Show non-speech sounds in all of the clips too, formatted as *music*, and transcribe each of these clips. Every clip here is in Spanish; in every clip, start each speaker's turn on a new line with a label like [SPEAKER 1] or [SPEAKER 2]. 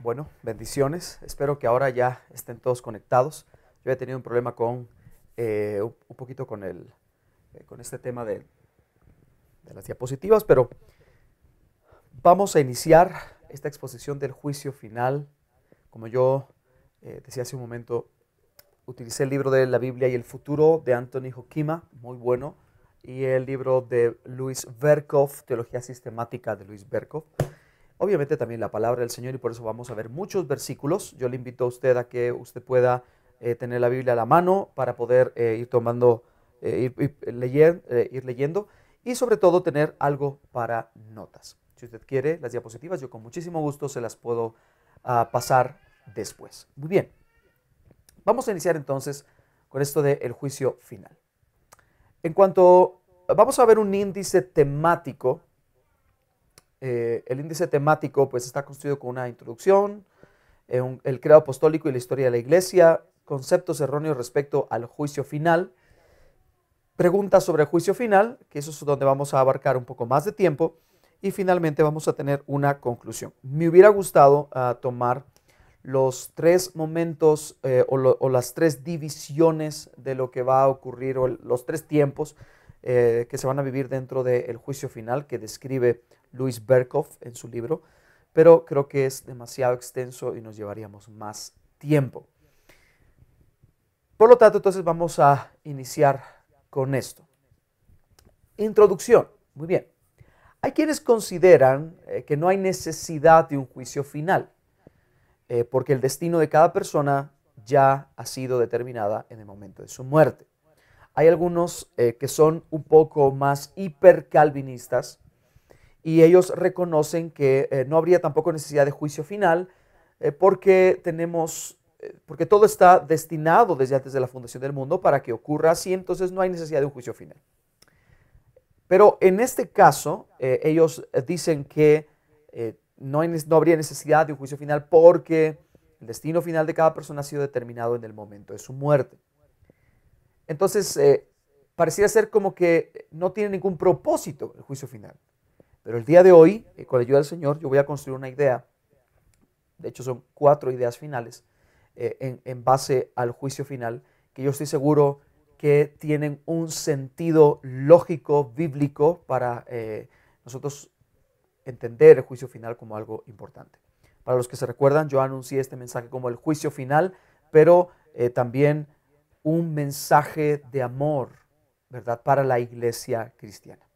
[SPEAKER 1] Bueno, bendiciones. Espero que ahora ya estén todos conectados. Yo he tenido un problema con eh, un poquito con eh, con este tema de, de las diapositivas, pero vamos a iniciar esta exposición del juicio final. Como yo eh, decía hace un momento, utilicé el libro de la Biblia y el futuro de Anthony Hokima, muy bueno, y el libro de Luis Berkov, Teología Sistemática de Luis Berkov obviamente también la palabra del Señor y por eso vamos a ver muchos versículos. Yo le invito a usted a que usted pueda eh, tener la Biblia a la mano para poder eh, ir tomando, eh, ir, leyendo y sobre todo tener algo para notas. Si usted quiere las diapositivas, yo con muchísimo gusto se las puedo ah, pasar después. Muy bien, vamos a iniciar entonces con esto del juicio final. En cuanto, vamos a ver un índice temático eh, el índice temático pues está construido con una introducción, eh, el credo apostólico y la historia de la iglesia, conceptos erróneos respecto al juicio final, preguntas sobre juicio final, que eso es donde vamos a abarcar un poco más de tiempo, y finalmente vamos a tener una conclusión. Me hubiera gustado ah, tomar los tres momentos eh, o, las tres divisiones de lo que va a ocurrir o los tres tiempos que se van a vivir dentro del juicio final que describe Luis Berkoff en su libro, pero creo que es demasiado extenso y nos llevaríamos más tiempo. Por lo tanto, entonces vamos a iniciar con esto. Introducción. Muy bien. Hay quienes consideran eh, que no hay necesidad de un juicio final, eh, porque el destino de cada persona ya ha sido determinada en el momento de su muerte. Hay algunos eh, que son un poco más hipercalvinistas y ellos reconocen que eh, no habría tampoco necesidad de juicio final eh, porque tenemos, eh, porque todo está destinado desde antes de la fundación del mundo para que ocurra así, entonces no hay necesidad de un juicio final. Pero en este caso, ellos dicen que no, no habría necesidad de un juicio final porque el destino final de cada persona ha sido determinado en el momento de su muerte. Entonces, pareciera ser como que no tiene ningún propósito el juicio final. Pero el día de hoy, eh, con la ayuda del Señor, yo voy a construir una idea. De hecho, son cuatro ideas finales eh, en, base al juicio final, que yo estoy seguro que tienen un sentido lógico, bíblico, para eh, nosotros entender el juicio final como algo importante. Para los que se recuerdan, yo anuncié este mensaje como el juicio final, pero también un mensaje de amor, ¿verdad?, para la iglesia cristiana.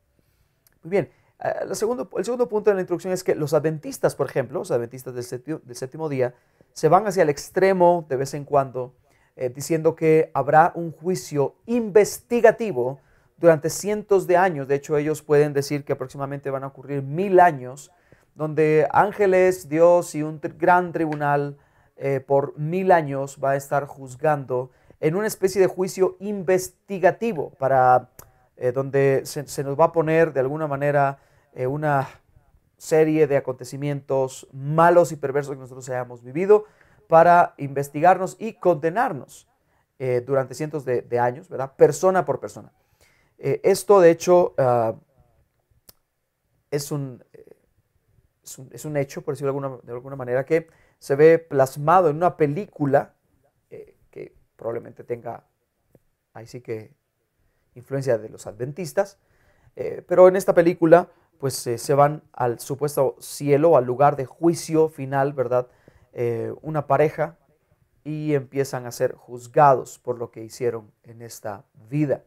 [SPEAKER 1] Muy bien, el ah, segundo, el segundo punto de la introducción es que los adventistas, por ejemplo, los adventistas del séptimo, día, se van hacia el extremo de vez en cuando, eh, diciendo que habrá un juicio investigativo durante cientos de años. De hecho, ellos pueden decir que aproximadamente van a ocurrir mil años, donde ángeles, Dios y un gran tribunal eh, por mil años va a estar juzgando en una especie de juicio investigativo para eh, donde se nos va a poner de alguna manera eh, una serie de acontecimientos malos y perversos que nosotros hayamos vivido para investigarnos y condenarnos eh, durante cientos de, años, ¿verdad? Persona por persona. Eh, esto, de hecho, ah, es, un, es, un, hecho, por decirlo de alguna, manera, que se ve plasmado en una película que probablemente tenga, ahí sí que, influencia de los adventistas, pero en esta película pues eh, se van al supuesto cielo, al lugar de juicio final, ¿verdad? Eh, una pareja y empiezan a ser juzgados por lo que hicieron en esta vida.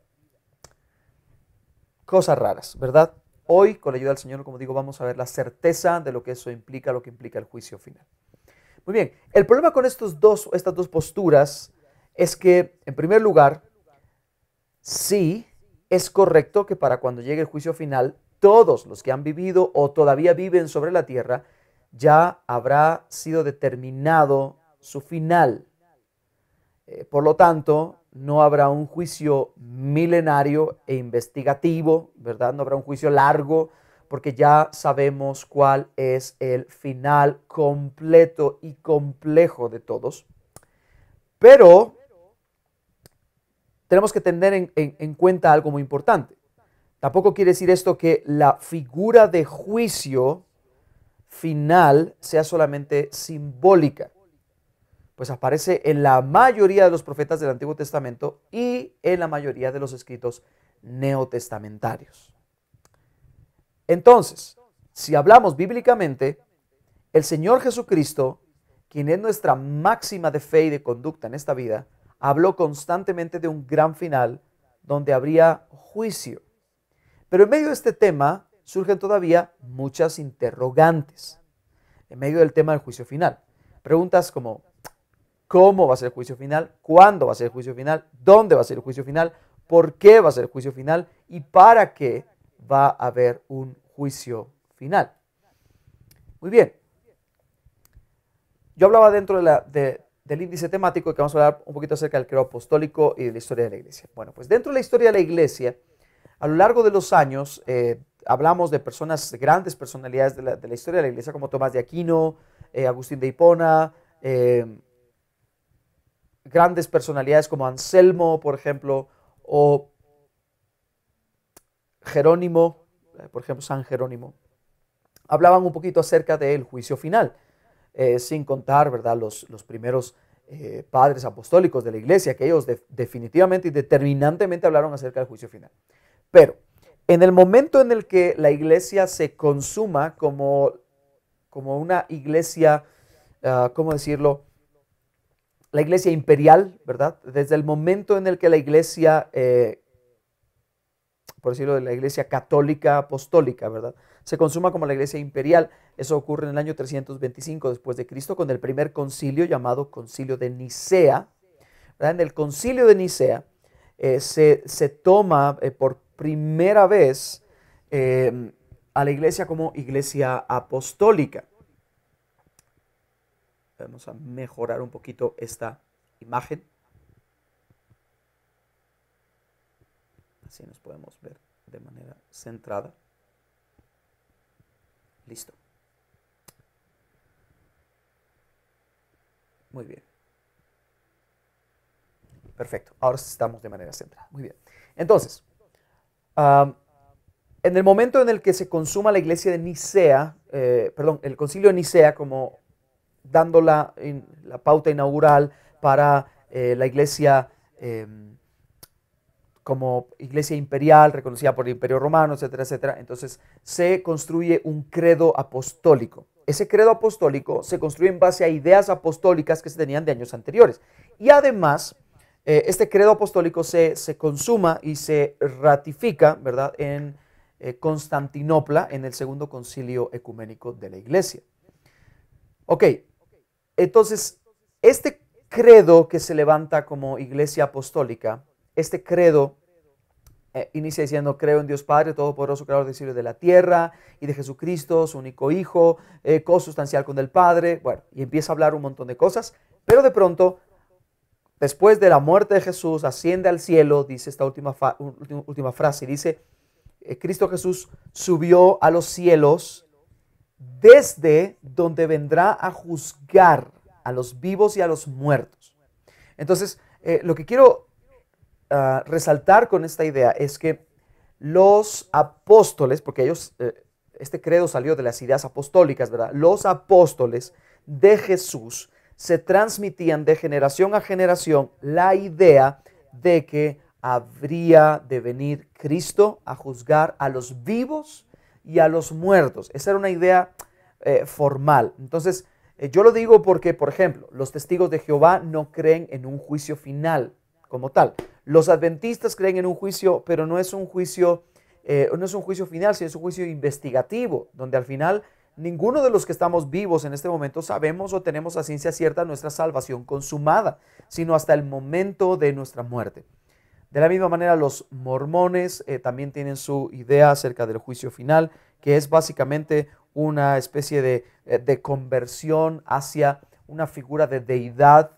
[SPEAKER 1] Cosas raras, ¿verdad? Hoy, con la ayuda del Señor, como digo, vamos a ver la certeza de lo que eso implica, lo que implica el juicio final. Muy bien, el problema con estos dos, estas dos posturas es que, en primer lugar, sí es correcto que para cuando llegue el juicio final todos los que han vivido o todavía viven sobre la tierra, ya habrá sido determinado su final. Eh, por lo tanto, no habrá un juicio milenario e investigativo, ¿verdad? No habrá un juicio largo, porque ya sabemos cuál es el final completo y complejo de todos. Pero tenemos que tener en cuenta algo muy importante. Tampoco quiere decir esto que la figura de juicio final sea solamente simbólica, pues aparece en la mayoría de los profetas del Antiguo Testamento y en la mayoría de los escritos neotestamentarios. Entonces, si hablamos bíblicamente, el Señor Jesucristo, quien es nuestra máxima de fe y de conducta en esta vida, habló constantemente de un gran final donde habría juicio. Pero en medio de este tema surgen todavía muchas interrogantes, en medio del tema del juicio final. Preguntas como, ¿cómo va a ser el juicio final? ¿Cuándo va a ser el juicio final? ¿Dónde va a ser el juicio final? ¿Por qué va a ser el juicio final? ¿Y para qué va a haber un juicio final? Muy bien. Yo hablaba dentro del índice temático que vamos a hablar un poquito acerca del creo apostólico y de la historia de la iglesia. Bueno, pues dentro de la historia de la iglesia, a lo largo de los años, eh, hablamos de personas, grandes personalidades de la, historia de la iglesia, como Tomás de Aquino, eh, Agustín de Hipona, eh, grandes personalidades como Anselmo, por ejemplo, o Jerónimo, por ejemplo, San Jerónimo. Hablaban un poquito acerca del juicio final, sin contar, ¿verdad?, los, primeros padres apostólicos de la iglesia, que ellos definitivamente y determinantemente hablaron acerca del juicio final. Pero en el momento en el que la iglesia se consuma como, como una iglesia, ah, ¿cómo decirlo? La iglesia imperial, ¿verdad? Desde el momento en el que la iglesia, eh, por decirlo de la iglesia católica apostólica, ¿verdad? Se consuma como la iglesia imperial. Eso ocurre en el año 325 después de Cristo con el primer concilio llamado concilio de Nicea. En el concilio de Nicea eh, se, toma eh, por primera vez em, a la iglesia como iglesia apostólica. Vamos a mejorar un poquito esta imagen. Así nos podemos ver de manera centrada. Listo. Muy bien. Perfecto. Ahora estamos de manera centrada. Muy bien. Entonces, en el momento en el que se consuma la iglesia de Nicea, eh, perdón, el concilio de Nicea como dándola la, pauta inaugural para eh, la iglesia em, como iglesia imperial, reconocida por el imperio romano, etcétera, etcétera, entonces se construye un credo apostólico. Ese credo apostólico se construye en base a ideas apostólicas que se tenían de años anteriores. Y además eh, este credo apostólico se, consuma y se ratifica, ¿verdad?, en eh, Constantinopla, en el segundo concilio ecuménico de la iglesia. Ok, entonces, este credo que se levanta como iglesia apostólica, este credo eh, inicia diciendo, creo en Dios Padre, Todopoderoso, Creador del cielo de la tierra, y de Jesucristo, su único Hijo, eh, consustancial con el Padre, bueno, y empieza a hablar un montón de cosas, pero de pronto después de la muerte de Jesús, asciende al cielo, dice esta última, última frase, dice, eh, Cristo Jesús subió a los cielos desde donde vendrá a juzgar a los vivos y a los muertos. Entonces, eh, lo que quiero ah, resaltar con esta idea es que los apóstoles, porque ellos, eh, este credo salió de las ideas apostólicas, ¿verdad? Los apóstoles de Jesús se transmitían de generación a generación la idea de que habría de venir Cristo a juzgar a los vivos y a los muertos. Esa era una idea eh, formal. Entonces, eh, yo lo digo porque, por ejemplo, los testigos de Jehová no creen en un juicio final como tal. Los adventistas creen en un juicio, pero no es un juicio, eh, no es un juicio final, sino es un juicio investigativo, donde al final ninguno de los que estamos vivos en este momento sabemos o tenemos a ciencia cierta nuestra salvación consumada, sino hasta el momento de nuestra muerte. De la misma manera, los mormones eh, también tienen su idea acerca del juicio final, que es básicamente una especie de, eh, de conversión hacia una figura de deidad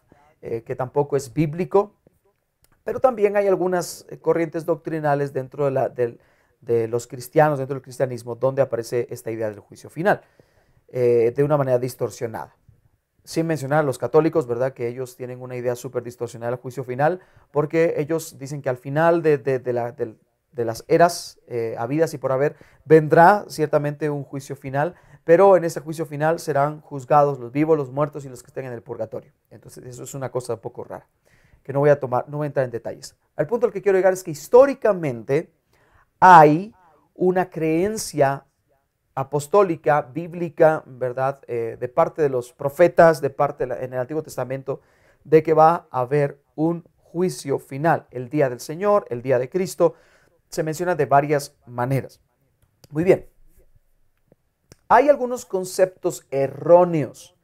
[SPEAKER 1] eh, que tampoco es bíblico, pero también hay algunas corrientes doctrinales dentro de la, del de los cristianos dentro del cristianismo donde aparece esta idea del juicio final, eh, de una manera distorsionada. Sin mencionar a los católicos, ¿verdad? Que ellos tienen una idea súper distorsionada del juicio final, porque ellos dicen que al final de, las eras eh, habidas y por haber vendrá ciertamente un juicio final, pero en ese juicio final serán juzgados los vivos, los muertos y los que estén en el purgatorio. Entonces, eso es una cosa un poco rara, que no voy a tomar, no voy a entrar en detalles. al punto al que quiero llegar es que históricamente, hay una creencia apostólica, bíblica, ¿verdad? Eh, de parte de los profetas, de parte en el Antiguo Testamento, de que va a haber un juicio final, el día del Señor, el día de Cristo, se menciona de varias maneras. Muy bien, hay algunos conceptos erróneos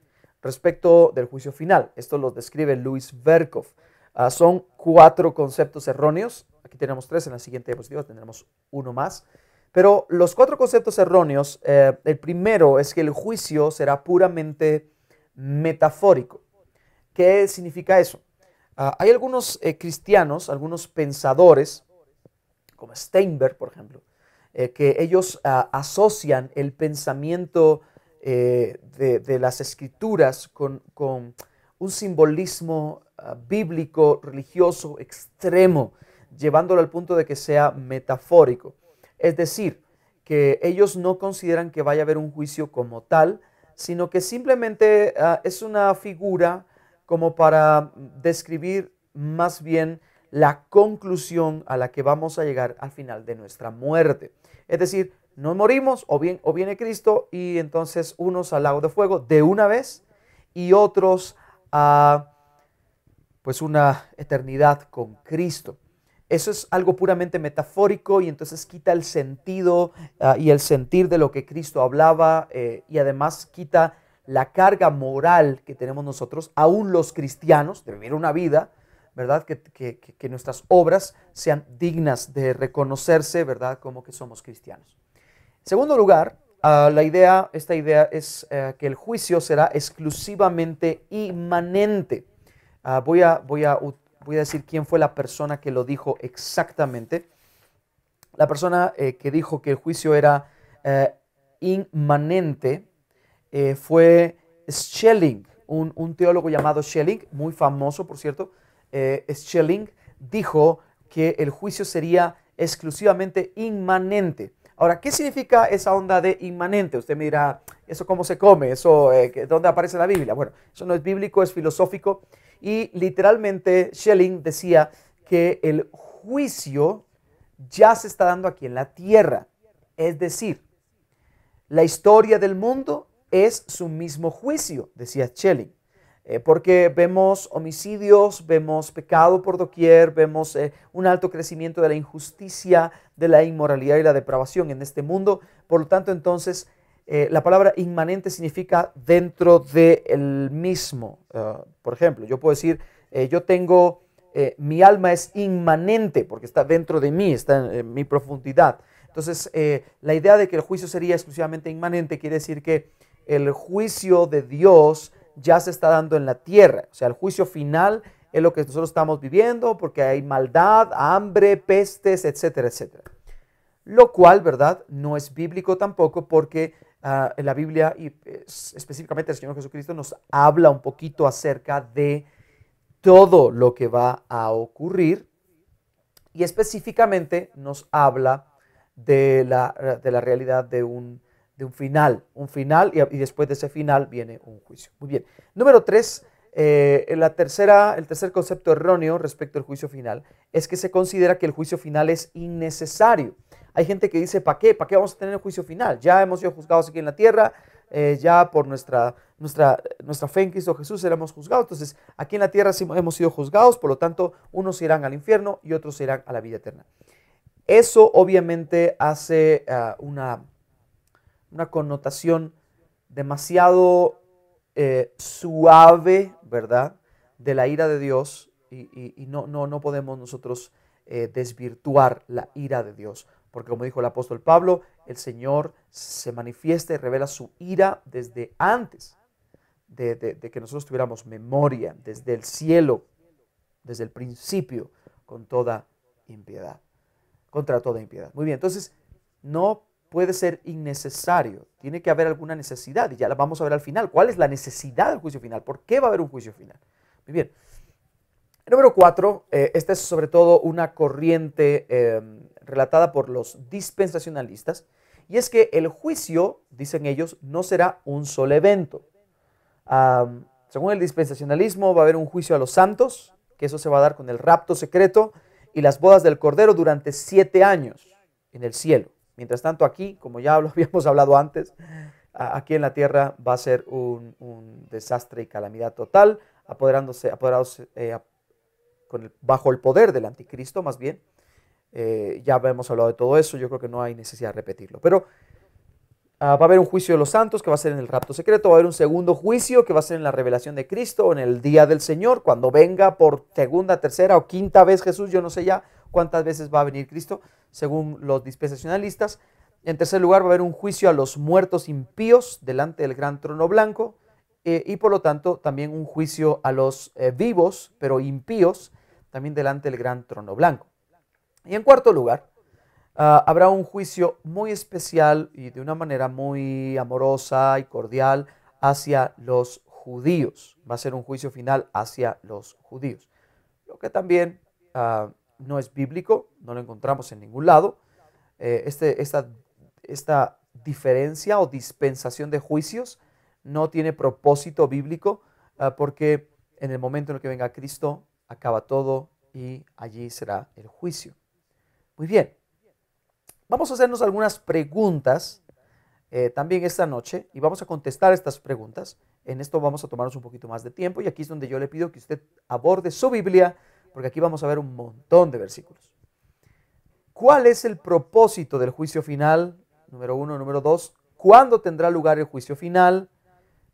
[SPEAKER 1] respecto del juicio final, esto lo describe Luis Berkov. Ah, son cuatro conceptos erróneos Aquí tenemos tres, en la siguiente diapositiva tendremos uno más. Pero los cuatro conceptos erróneos, eh, el primero es que el juicio será puramente metafórico. ¿Qué significa eso? Ah, hay algunos eh, cristianos, algunos pensadores, como Steinberg, por ejemplo, eh, que ellos ah, asocian el pensamiento de, las escrituras con, un simbolismo ah, bíblico, religioso, extremo llevándolo al punto de que sea metafórico. Es decir, que ellos no consideran que vaya a haber un juicio como tal, sino que simplemente ah, es una figura como para describir más bien la conclusión a la que vamos a llegar al final de nuestra muerte. Es decir, nos morimos o, bien, o viene Cristo y entonces unos al lago de fuego de una vez y otros a pues una eternidad con Cristo. Eso es algo puramente metafórico y entonces quita el sentido ah, y el sentir de lo que Cristo hablaba eh, y además quita la carga moral que tenemos nosotros, aún los cristianos, de vivir una vida, ¿verdad? Que, nuestras obras sean dignas de reconocerse, ¿verdad? Como que somos cristianos. En segundo lugar, ah, la idea, esta idea es eh, que el juicio será exclusivamente inmanente. Ah, voy, a, voy a voy a decir quién fue la persona que lo dijo exactamente. La persona eh, que dijo que el juicio era eh, inmanente eh, fue Schelling, un, teólogo llamado Schelling, muy famoso por cierto. Schelling dijo que el juicio sería exclusivamente inmanente. Ahora, ¿qué significa esa onda de inmanente? Usted me dirá, ¿eso cómo se come? ¿Eso eh, dónde aparece la Biblia? Bueno, eso no es bíblico, es filosófico. Y literalmente Schelling decía que el juicio ya se está dando aquí en la tierra. Es decir, la historia del mundo es su mismo juicio, decía Schelling. Eh, porque vemos homicidios, vemos pecado por doquier, vemos eh, un alto crecimiento de la injusticia, de la inmoralidad y la depravación en este mundo. Por lo tanto, entonces, eh, la palabra inmanente significa dentro del el mismo. Eh, por ejemplo, yo puedo decir, eh, yo tengo, mi alma es inmanente porque está dentro de mí, está en, en mi profundidad. Entonces, la idea de que el juicio sería exclusivamente inmanente quiere decir que el juicio de Dios ya se está dando en la tierra. O sea, el juicio final es lo que nosotros estamos viviendo porque hay maldad, hambre, pestes, etcétera, etcétera. Lo cual, ¿verdad? No es bíblico tampoco porque Ah, en la Biblia y eh, específicamente el Señor Jesucristo nos habla un poquito acerca de todo lo que va a ocurrir y específicamente nos habla de la, eh, realidad de un, de un, final, un final y, después de ese final viene un juicio. Muy bien. Número tres, eh, la tercera, el tercer concepto erróneo respecto al juicio final es que se considera que el juicio final es innecesario. Hay gente que dice, ¿para qué? ¿Para qué vamos a tener el juicio final? Ya hemos sido juzgados aquí en la tierra, eh, ya por nuestra, nuestra, nuestra fe en Cristo Jesús seremos juzgados. Entonces, aquí en la tierra hemos sido juzgados, por lo tanto, unos irán al infierno y otros irán a la vida eterna. Eso obviamente hace eh, una, una connotación demasiado eh, suave, ¿verdad?, de la ira de Dios y, no, no, no podemos nosotros desvirtuar la ira de Dios. Porque como dijo el apóstol Pablo, el Señor se manifiesta y revela su ira desde antes de, que nosotros tuviéramos memoria, desde el cielo, desde el principio, con toda impiedad, contra toda impiedad. Muy bien, entonces no puede ser innecesario, tiene que haber alguna necesidad y ya la vamos a ver al final. ¿Cuál es la necesidad del juicio final? ¿Por qué va a haber un juicio final? Muy bien. Número cuatro, eh, esta es sobre todo una corriente em, relatada por los dispensacionalistas, y es que el juicio, dicen ellos, no será un solo evento. según el dispensacionalismo, va a haber un juicio a los santos, que eso se va a dar con el rapto secreto y las bodas del Cordero durante siete años en el cielo. Mientras tanto, aquí, como ya lo *laughs* habíamos hablado antes, aquí en la tierra va a ser un, desastre y calamidad total, apoderándose, eh, bajo el poder del anticristo, más bien, eh, ya hemos hablado de todo eso, yo creo que no hay necesidad de repetirlo. Pero ah, va a haber un juicio de los santos que va a ser en el rapto secreto, va a haber un segundo juicio que va a ser en la revelación de Cristo, en el día del Señor, cuando venga por segunda, tercera o quinta vez Jesús, yo no sé ya cuántas veces va a venir Cristo, según los dispensacionalistas. En tercer lugar, va a haber un juicio a los muertos impíos delante del gran trono blanco eh, y por lo tanto también un juicio a los eh, vivos, pero impíos, también delante del gran trono blanco. Y en cuarto lugar, ah, habrá un juicio muy especial y de una manera muy amorosa y cordial hacia los judíos. Va a ser un juicio final hacia los judíos. Lo que también ah, no es bíblico, no lo encontramos en ningún lado. Eh, este, esta, diferencia o dispensación de juicios no tiene propósito bíblico ah, porque en el momento en el que venga Cristo acaba todo y allí será el juicio. Muy bien. Vamos a hacernos algunas preguntas eh, también esta noche y vamos a contestar estas preguntas. En esto vamos a tomarnos un poquito más de tiempo y aquí es donde yo le pido que usted aborde su Biblia porque aquí vamos a ver un montón de versículos. ¿Cuál es el propósito del juicio final? Número uno, número dos, ¿cuándo tendrá lugar el juicio final?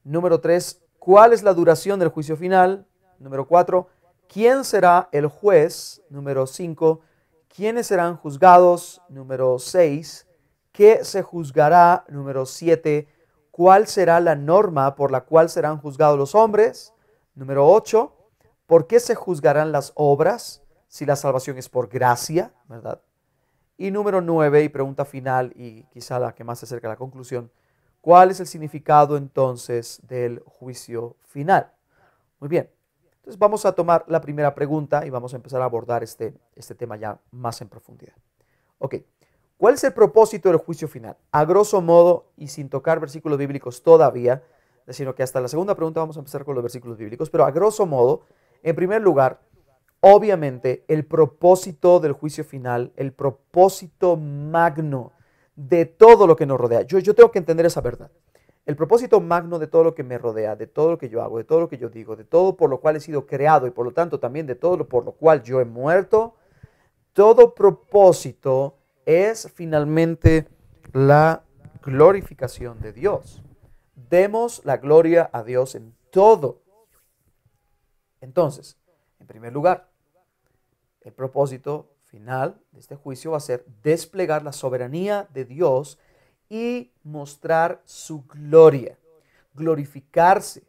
[SPEAKER 1] Número tres, ¿cuál es la duración del juicio final? Número cuatro, ¿quién será el juez? Número cinco, ¿Quiénes serán juzgados? Número 6. ¿Qué se juzgará? Número 7. ¿Cuál será la norma por la cual serán juzgados los hombres? Número 8. ¿Por qué se juzgarán las obras si la salvación es por gracia? ¿Verdad? Y número 9, y pregunta final, y quizá la que más se acerca a la conclusión, ¿cuál es el significado entonces del juicio final? Muy bien, entonces vamos a tomar la primera pregunta y vamos a empezar a abordar este, este tema ya más en profundidad. Ok, ¿cuál es el propósito del juicio final? A grosso modo y sin tocar versículos bíblicos todavía, sino que hasta la segunda pregunta vamos a empezar con los versículos bíblicos, pero a grosso modo, en primer lugar, obviamente el propósito del juicio final, el propósito magno de todo lo que nos rodea. Yo, yo tengo que entender esa verdad. El propósito magno de todo lo que me rodea, de todo lo que yo hago, de todo lo que yo digo, de todo por lo cual he sido creado y por lo tanto también de todo por lo cual yo he muerto, todo propósito es finalmente la glorificación de Dios. Demos la gloria a Dios en todo. Entonces, en primer lugar, el propósito final de este juicio va a ser desplegar la soberanía de Dios y mostrar su gloria, glorificarse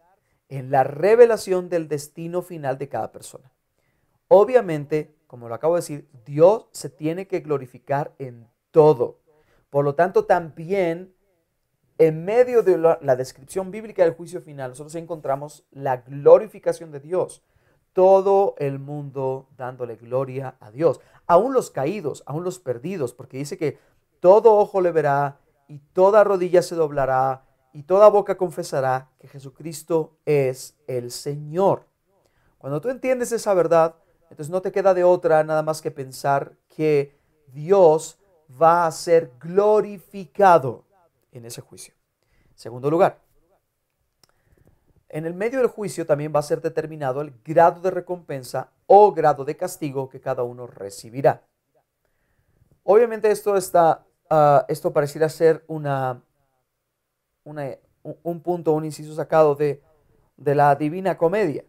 [SPEAKER 1] en la revelación del destino final de cada persona. Obviamente, como lo acabo de decir, Dios se tiene que glorificar en todo. Por lo tanto, también en medio de la, descripción bíblica del juicio final, nosotros encontramos la glorificación de Dios todo el mundo dándole gloria a Dios. Aún los caídos, aún los perdidos, porque dice que todo ojo le verá y toda rodilla se doblará y toda boca confesará que Jesucristo es el Señor. Cuando tú entiendes esa verdad, entonces no te queda de otra nada más que pensar que Dios va a ser glorificado en ese juicio. Segundo lugar, en el medio del juicio también va a ser determinado el grado de recompensa o grado de castigo que cada uno recibirá. Obviamente esto está Ah, esto pareciera ser una, un punto, un inciso sacado de, la Divina Comedia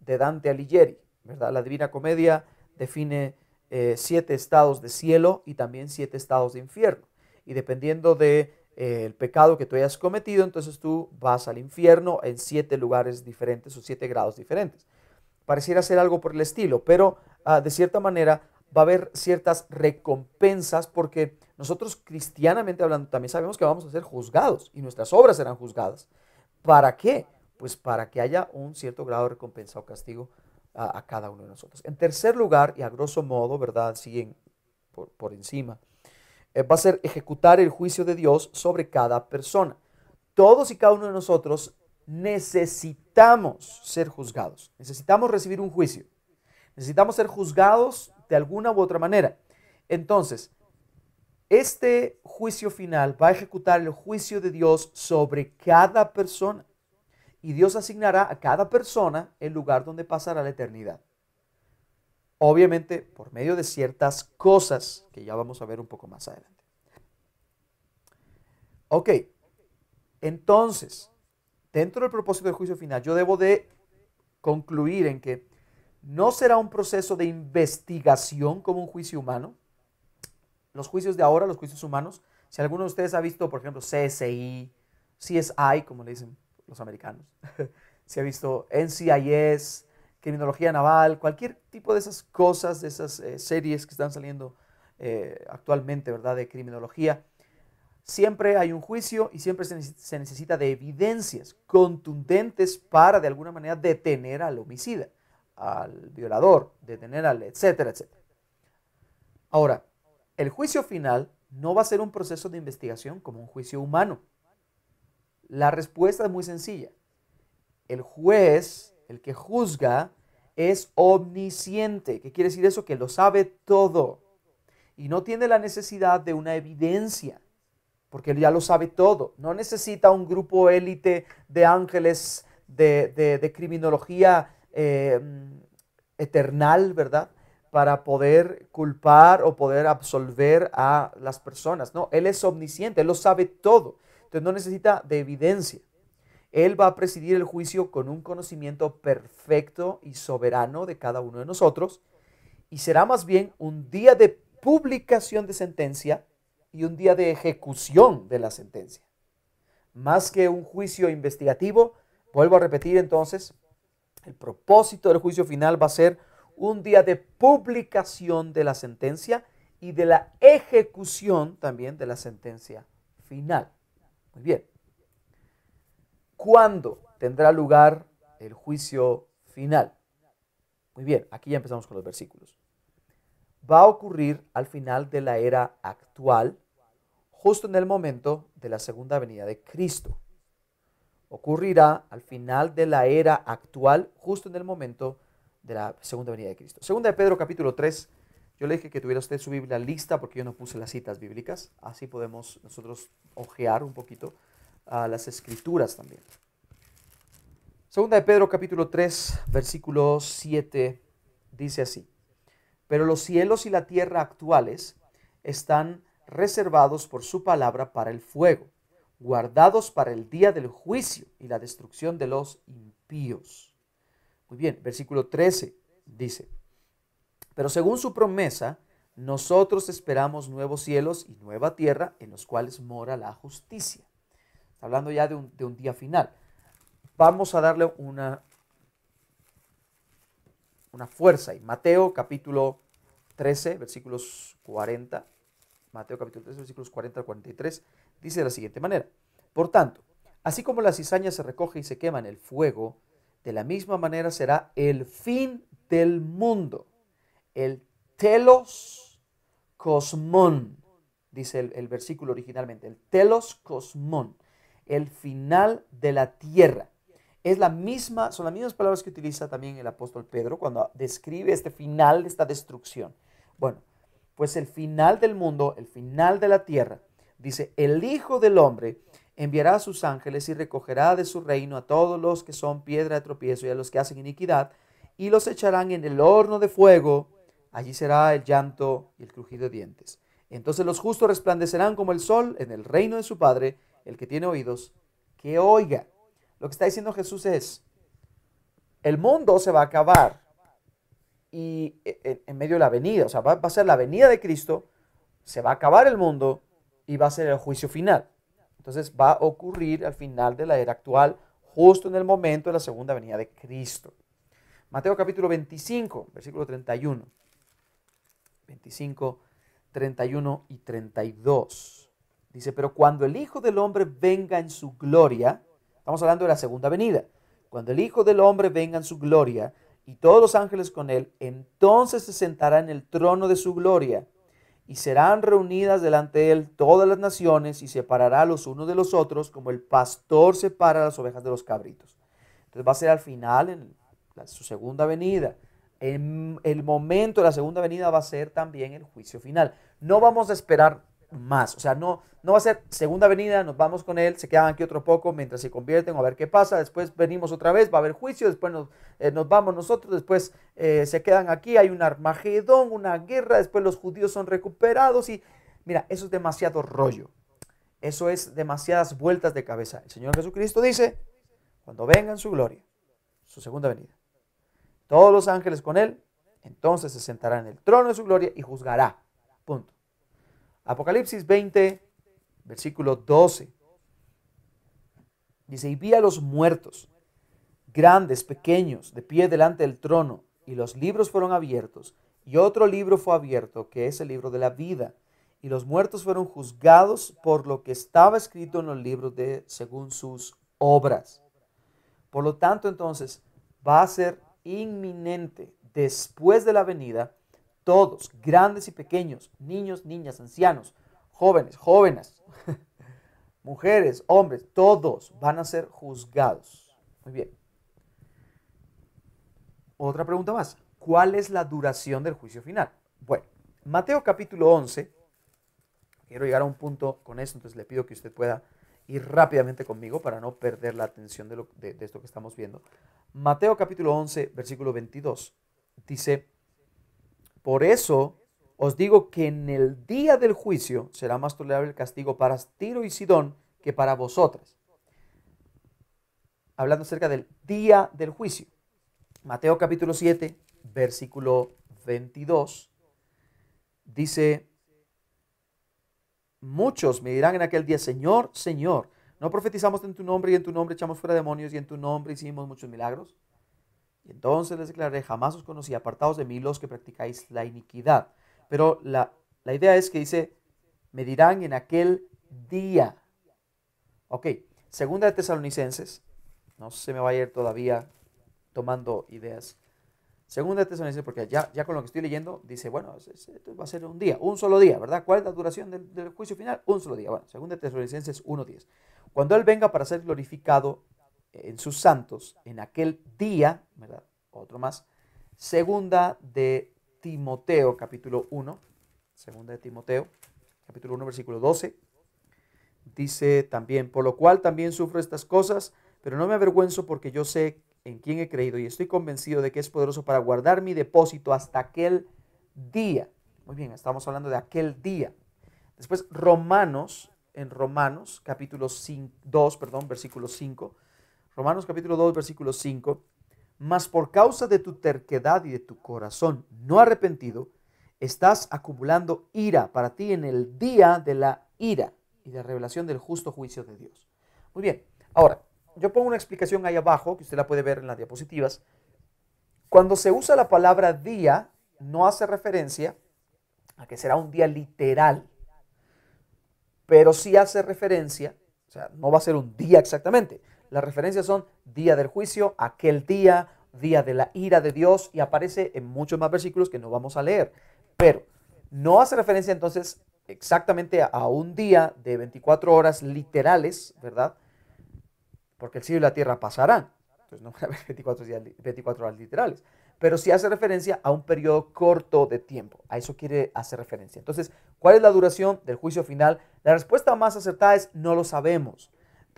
[SPEAKER 1] de Dante Alighieri. ¿verdad? La Divina Comedia define eh, siete estados de cielo y también siete estados de infierno. Y dependiendo del de, eh, el pecado que tú hayas cometido, entonces tú vas al infierno en siete lugares diferentes o siete grados diferentes. Pareciera ser algo por el estilo, pero ah, de cierta manera va a haber ciertas recompensas porque nosotros cristianamente hablando también sabemos que vamos a ser juzgados y nuestras obras serán juzgadas. ¿Para qué? Pues para que haya un cierto grado de recompensa o castigo a, cada uno de nosotros. En tercer lugar, y a grosso modo, ¿verdad? siguen por, encima, eh, va a ser ejecutar el juicio de Dios sobre cada persona. Todos y cada uno de nosotros necesitamos ser juzgados, necesitamos recibir un juicio, necesitamos ser juzgados de alguna u otra manera. Entonces, este juicio final va a ejecutar el juicio de Dios sobre cada persona y Dios asignará a cada persona el lugar donde pasará la eternidad. Obviamente por medio de ciertas cosas que ya vamos a ver un poco más adelante. Ok, entonces, dentro del propósito del juicio final, yo debo de concluir en que no será un proceso de investigación como un juicio humano, los juicios de ahora, los juicios humanos, si alguno de ustedes ha visto, por ejemplo, CSI, CSI, como le dicen los americanos, *laughs* si ha visto NCIS, criminología naval, cualquier tipo de esas cosas, de esas eh, series que están saliendo eh, actualmente, ¿verdad? De criminología. Siempre hay un juicio y siempre se necesita de evidencias contundentes para de alguna manera detener al homicida, al violador, detener al etcétera, etcétera. Ahora, el juicio final no va a ser un proceso de investigación como un juicio humano. La respuesta es muy sencilla. El juez, el que juzga, es omnisciente. ¿Qué quiere decir eso? Que lo sabe todo. Y no tiene la necesidad de una evidencia, porque él ya lo sabe todo. No necesita un grupo élite de ángeles de, criminología eh, mm, eternal, ¿verdad? para poder culpar o poder absolver a las personas. No, Él es omnisciente, Él lo sabe todo. Entonces no necesita de evidencia. Él va a presidir el juicio con un conocimiento perfecto y soberano de cada uno de nosotros y será más bien un día de publicación de sentencia y un día de ejecución de la sentencia. Más que un juicio investigativo, vuelvo a repetir entonces, el propósito del juicio final va a ser un día de publicación de la sentencia y de la ejecución también de la sentencia final. Muy bien. ¿Cuándo tendrá lugar el juicio final? Muy bien, aquí ya empezamos con los versículos. Va a ocurrir al final de la era actual, justo en el momento de la segunda venida de Cristo. Ocurrirá al final de la era actual, justo en el momento de la segunda venida de Cristo. Segunda de Pedro capítulo 3, yo le dije que tuviera usted su Biblia lista porque yo no puse las citas bíblicas, así podemos nosotros ojear un poquito a las escrituras también. Segunda de Pedro capítulo 3, versículo 7 dice así, pero los cielos y la tierra actuales están reservados por su palabra para el fuego, guardados para el día del juicio y la destrucción de los impíos muy bien, versículo 13 dice, pero según su promesa, nosotros esperamos nuevos cielos y nueva tierra en los cuales mora la justicia. Está hablando ya de un, día final. Vamos a darle una, una fuerza. Y Mateo capítulo 13, versículos 40. Mateo capítulo 13, versículos 40 al 43, dice de la siguiente manera. Por tanto, así como la cizaña se recoge y se quema en el fuego, de la misma manera será el fin del mundo. El telos cosmón, dice el, versículo originalmente, el telos cosmón, el final de la tierra. Es la misma, son las mismas palabras que utiliza también el apóstol Pedro cuando describe este final, esta destrucción. Bueno, pues el final del mundo, el final de la tierra, dice, el Hijo del Hombre enviará a sus ángeles y recogerá de su reino a todos los que son piedra de tropiezo y a los que hacen iniquidad, y los echarán en el horno de fuego. Allí será el llanto y el crujido de dientes. Entonces los justos resplandecerán como el sol en el reino de su Padre. El que tiene oídos, que oiga. Lo que está diciendo Jesús es, el mundo se va a acabar y e, en medio de la venida, o sea, va a ser la venida de Cristo, se va a acabar el mundo y va a ser el juicio final. Entonces va a ocurrir al final de la era actual, justo en el momento de la segunda venida de Cristo. Mateo capítulo 25, versículo 31. 25, 31 y 32. Dice, pero cuando el Hijo del Hombre venga en su gloria, estamos hablando de la segunda venida, cuando el Hijo del Hombre venga en su gloria y todos los ángeles con él, entonces se sentará en el trono de su gloria y serán reunidas delante de él todas las naciones y separará a los unos de los otros como el pastor separa las ovejas de los cabritos. Entonces va a ser al final, en su segunda venida. En el momento de la segunda venida va a ser también el juicio final. No vamos a esperar más. O sea, no, no va a ser segunda venida, nos vamos con él, se quedan aquí otro poco mientras se convierten, a ver qué pasa, después venimos otra vez, va a haber juicio, después nos, eh, nos vamos nosotros, después eh, se quedan aquí, hay un armagedón, una guerra, después los judíos son recuperados y mira, eso es demasiado rollo. Eso es demasiadas vueltas de cabeza. El Señor Jesucristo dice, cuando venga en su gloria, su segunda venida, todos los ángeles con él, entonces se sentará en el trono de su gloria y juzgará. Punto. Apocalipsis 20, versículo 12. Dice, y vi a los muertos, grandes, pequeños, de pie delante del trono, y los libros fueron abiertos, y otro libro fue abierto, que es el libro de la vida, y los muertos fueron juzgados por lo que estaba escrito en los libros de según sus obras. Por lo tanto, entonces, va a ser inminente después de la venida todos, grandes y pequeños, niños, niñas, ancianos, jóvenes, jóvenes, *laughs* mujeres, hombres, todos van a ser juzgados. Muy bien. Otra pregunta más. ¿Cuál es la duración del juicio final? Bueno, Mateo capítulo 11, quiero llegar a un punto con esto, entonces le pido que usted pueda ir rápidamente conmigo para no perder la atención de, de esto que estamos viendo. Mateo capítulo 11, versículo 22, dice, por eso os digo que en el día del juicio será más tolerable el castigo para Tiro y Sidón que para vosotras. Hablando acerca del día del juicio. Mateo capítulo 7, versículo 22, dice, muchos me dirán en aquel día, Señor, Señor, ¿no profetizamos en tu nombre y en tu nombre echamos fuera demonios y en tu nombre hicimos muchos milagros? Y entonces les declaré, jamás os conocí, apartados de mí los que practicáis la iniquidad. Pero la, la idea es que dice, me dirán en aquel día. Ok, segunda de Tesalonicenses, no se me va a ir todavía tomando ideas. Segunda de Tesalonicenses, porque ya, ya con lo que estoy leyendo, dice, bueno, esto va a ser un día, un solo día, ¿verdad? ¿Cuál es la duración del, del juicio final? Un solo día. Bueno, segunda de Tesalonicenses 1.10. Cuando Él venga para ser glorificado, en sus santos en aquel día, ¿verdad? Otro más. Segunda de Timoteo, capítulo 1. Segunda de Timoteo, capítulo 1, versículo 12. Dice también, por lo cual también sufro estas cosas, pero no me avergüenzo porque yo sé en quién he creído y estoy convencido de que es poderoso para guardar mi depósito hasta aquel día. Muy bien, estamos hablando de aquel día. Después, Romanos, en Romanos, capítulo 2, perdón, versículo 5 Romanos capítulo 2, versículo 5, mas por causa de tu terquedad y de tu corazón no arrepentido, estás acumulando ira para ti en el día de la ira y la revelación del justo juicio de Dios. Muy bien, ahora, yo pongo una explicación ahí abajo, que usted la puede ver en las diapositivas. Cuando se usa la palabra día, no hace referencia a que será un día literal, pero sí hace referencia, o sea, no va a ser un día exactamente, las referencias son día del juicio, aquel día, día de la ira de Dios y aparece en muchos más versículos que no vamos a leer. Pero no hace referencia entonces exactamente a un día de 24 horas literales, ¿verdad? Porque el cielo y la tierra pasarán. Entonces no van a haber 24, *laughs* 24 horas literales. Pero sí hace referencia a un periodo corto de tiempo. A eso quiere hacer referencia. Entonces, ¿cuál es la duración del juicio final? La respuesta más acertada es no lo sabemos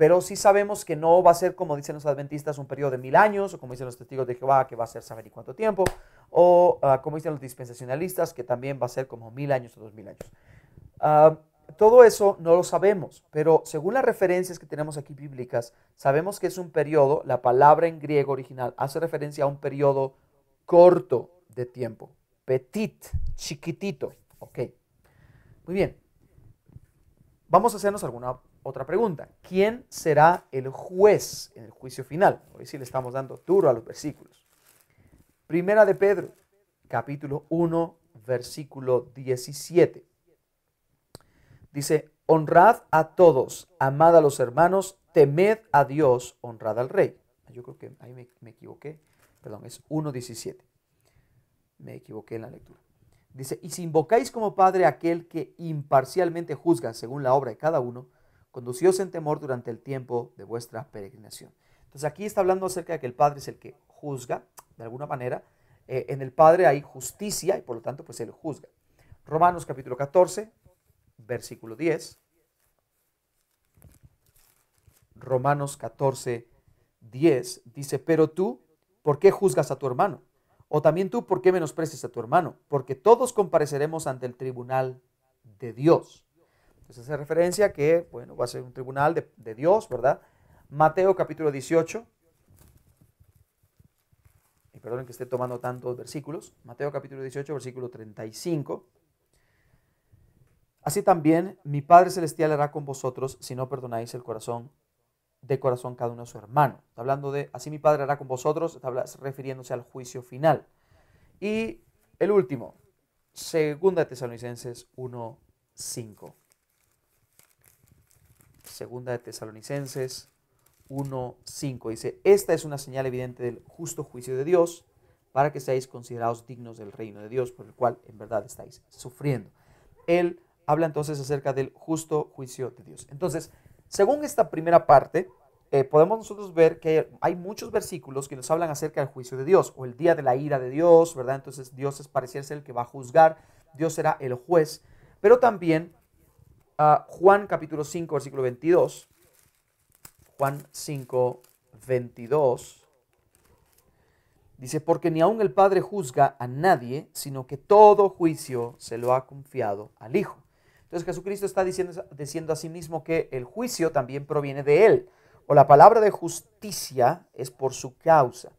[SPEAKER 1] pero sí sabemos que no va a ser, como dicen los adventistas, un periodo de mil años, o como dicen los testigos de Jehová, que va a ser saber y cuánto tiempo, o ah, como dicen los dispensacionalistas, que también va a ser como mil años o dos mil años. Ah, todo eso no lo sabemos, pero según las referencias que tenemos aquí bíblicas, sabemos que es un periodo, la palabra en griego original hace referencia a un periodo corto de tiempo, petit, chiquitito, ok. Muy bien, vamos a hacernos alguna otra pregunta. ¿Quién será el juez en el juicio final? Hoy sí le estamos dando duro a los versículos. Primera de Pedro, capítulo 1, versículo 17. Dice, honrad a todos, amad a los hermanos, temed a Dios, honrad al rey. Ah, yo creo que ahí me, equivoqué. Perdón, es 1.17. Me equivoqué en la lectura. Dice, y si invocáis como Padre aquel que imparcialmente juzga según la obra de cada uno, Conducíos en temor durante el tiempo de vuestra peregrinación. Entonces aquí está hablando acerca de que el Padre es el que juzga, de alguna manera. Eh, en el Padre hay justicia y por lo tanto pues Él juzga. Romanos capítulo 14, versículo 10. Romanos 14, 10 dice, pero tú, ¿por qué juzgas a tu hermano? O también tú, ¿por qué menosprecias a tu hermano? Porque todos compareceremos ante el tribunal de Dios. Entonces pues, hace referencia que, bueno, va a ser un tribunal de, Dios, ¿verdad? Mateo capítulo 18. Y perdonen que esté tomando tantos versículos. Mateo capítulo 18, versículo 35. Así también mi Padre Celestial hará con vosotros si no perdonáis el corazón de corazón cada uno a su hermano. Está hablando de, así mi Padre hará con vosotros, está refiriéndose al juicio final. Y el último, segunda Tesalonicenses 1.5. Segunda de Tesalonicenses 1, 5. Dice, esta es una señal evidente del justo juicio de Dios para que seáis considerados dignos del reino de Dios, por el cual en verdad estáis sufriendo. Él habla entonces acerca del justo juicio de Dios. Entonces, según esta primera parte, eh, podemos nosotros ver que hay muchos versículos que nos hablan acerca del juicio de Dios o el día de la ira de Dios, ¿verdad? Entonces Dios es parecerse el que va a juzgar, Dios será el juez, pero también Juan capítulo 5, versículo 22. Juan 5, 22. Dice, porque ni aun el Padre juzga a nadie, sino que todo juicio se lo ha confiado al Hijo. Entonces Jesucristo está diciendo, diciendo a sí mismo que el juicio también proviene de Él, o la palabra de justicia es por su causa.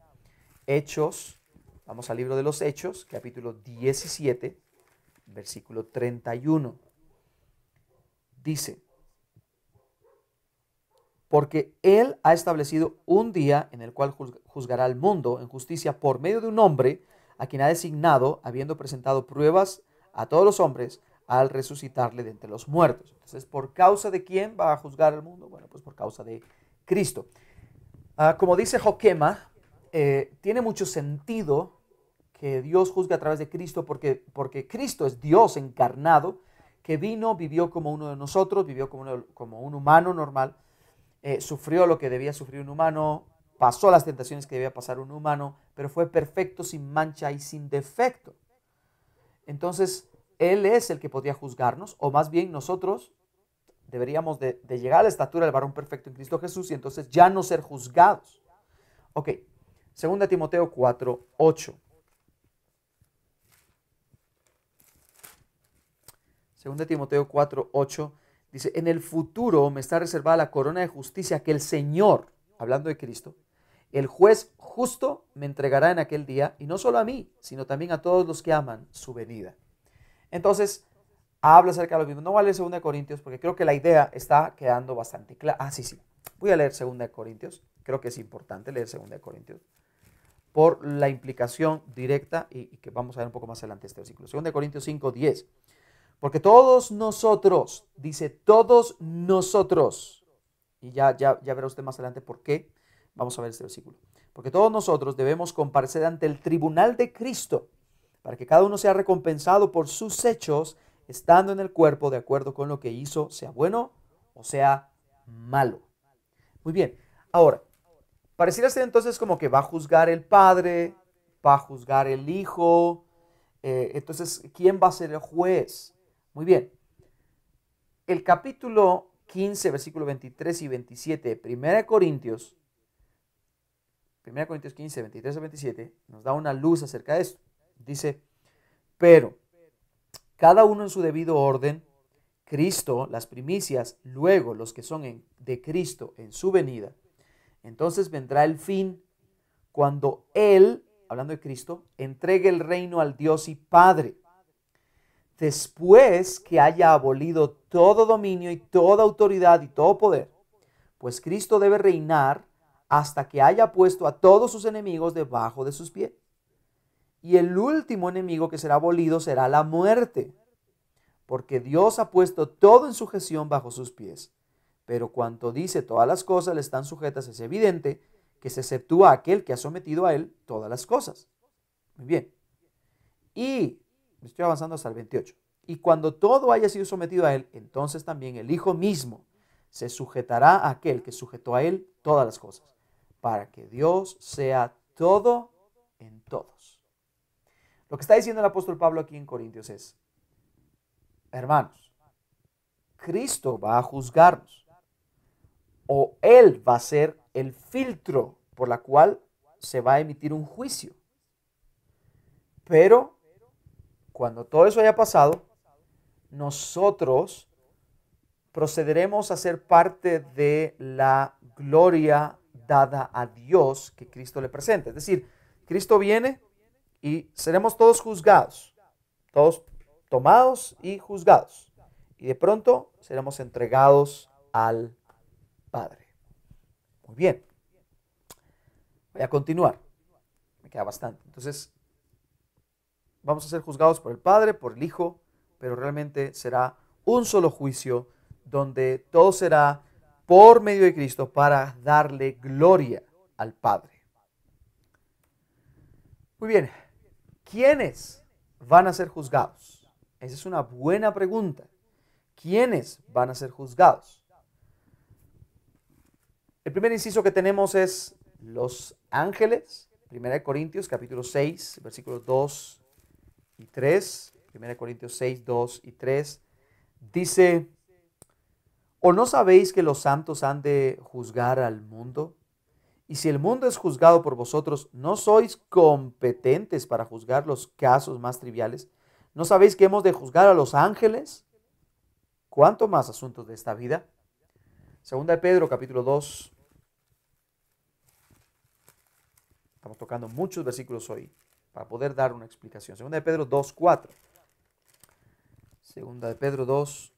[SPEAKER 1] Hechos, vamos al libro de los Hechos, capítulo 17, versículo 31 dice, porque Él ha establecido un día en el cual juzgará al mundo en justicia por medio de un hombre a quien ha designado, habiendo presentado pruebas a todos los hombres al resucitarle de entre los muertos. Entonces, ¿por causa de quién va a juzgar al mundo? Bueno, pues por causa de Cristo. Ah, como dice Joquema, eh, tiene mucho sentido que Dios juzgue a través de Cristo porque, porque Cristo es Dios encarnado que vino, vivió como uno de nosotros, vivió como, un humano normal, eh, sufrió lo que debía sufrir un humano, pasó las tentaciones que debía pasar un humano, pero fue perfecto, sin mancha y sin defecto. Entonces, Él es el que podría juzgarnos, o más bien nosotros deberíamos de, llegar a la estatura del varón perfecto en Cristo Jesús y entonces ya no ser juzgados. Ok, 2 Timoteo 4, 8. 2 Timoteo 4, 8 dice, en el futuro me está reservada la corona de justicia que el Señor, hablando de Cristo, el juez justo me entregará en aquel día, y no solo a mí, sino también a todos los que aman su venida. Entonces, habla acerca de lo mismo. No a vale 2 Corintios porque creo que la idea está quedando bastante clara. Ah, sí, sí. Voy a leer 2 Corintios. Creo que es importante leer 2 Corintios por la implicación directa y, y, que vamos a ver un poco más adelante este versículo. 2 Corintios 5, 10. Porque todos nosotros, dice todos nosotros, y ya, ya, verá usted más adelante por qué, vamos a ver este versículo. Porque todos nosotros debemos comparecer ante el tribunal de Cristo, para que cada uno sea recompensado por sus hechos, estando en el cuerpo de acuerdo con lo que hizo, sea bueno o sea malo. Muy bien, ahora, pareciera ser entonces como que va a juzgar el Padre, va a juzgar el Hijo, eh, entonces, ¿quién va a ser el juez? Muy bien. El capítulo 15, versículo 23 y 27 de 1 Corintios, 1 Corintios 15, 23 a 27, nos da una luz acerca de esto. Dice, pero cada uno en su debido orden, Cristo, las primicias, luego los que son de Cristo en su venida. Entonces vendrá el fin cuando Él, hablando de Cristo, entregue el reino al Dios y Padre después que haya abolido todo dominio y toda autoridad y todo poder, pues Cristo debe reinar hasta que haya puesto a todos sus enemigos debajo de sus pies. Y el último enemigo que será abolido será la muerte, porque Dios ha puesto todo en sujeción bajo sus pies. Pero cuanto dice todas las cosas le están sujetas, es evidente que se exceptúa aquel que ha sometido a él todas las cosas. Muy bien. Y Estoy avanzando hasta el 28. Y cuando todo haya sido sometido a él, entonces también el Hijo mismo se sujetará a aquel que sujetó a él todas las cosas, para que Dios sea todo en todos. Lo que está diciendo el apóstol Pablo aquí en Corintios es, hermanos, Cristo va a juzgarnos, o Él va a ser el filtro por la cual se va a emitir un juicio. Pero cuando todo eso haya pasado, nosotros procederemos a ser parte de la gloria dada a Dios que Cristo le presenta. Es decir, Cristo viene y seremos todos juzgados, todos tomados y juzgados. Y de pronto seremos entregados al Padre. Muy bien. Voy a continuar. Me queda bastante. Entonces, vamos a ser juzgados por el Padre, por el Hijo, pero realmente será un solo juicio donde todo será por medio de Cristo para darle gloria al Padre. Muy bien, ¿quiénes van a ser juzgados? Esa es una buena pregunta. ¿Quiénes van a ser juzgados? El primer inciso que tenemos es los ángeles, 1 Corintios capítulo 6, versículos 2 y 3, 1 Corintios 6, 2 y 3, dice, ¿o no sabéis que los santos han de juzgar al mundo? Y si el mundo es juzgado por vosotros, ¿no sois competentes para juzgar los casos más triviales? ¿No sabéis que hemos de juzgar a los ángeles? ¿Cuánto más asuntos de esta vida? Segunda de Pedro, capítulo 2. Estamos tocando muchos versículos hoy para poder dar una explicación. Segunda de Pedro 2, Segunda de Pedro 2,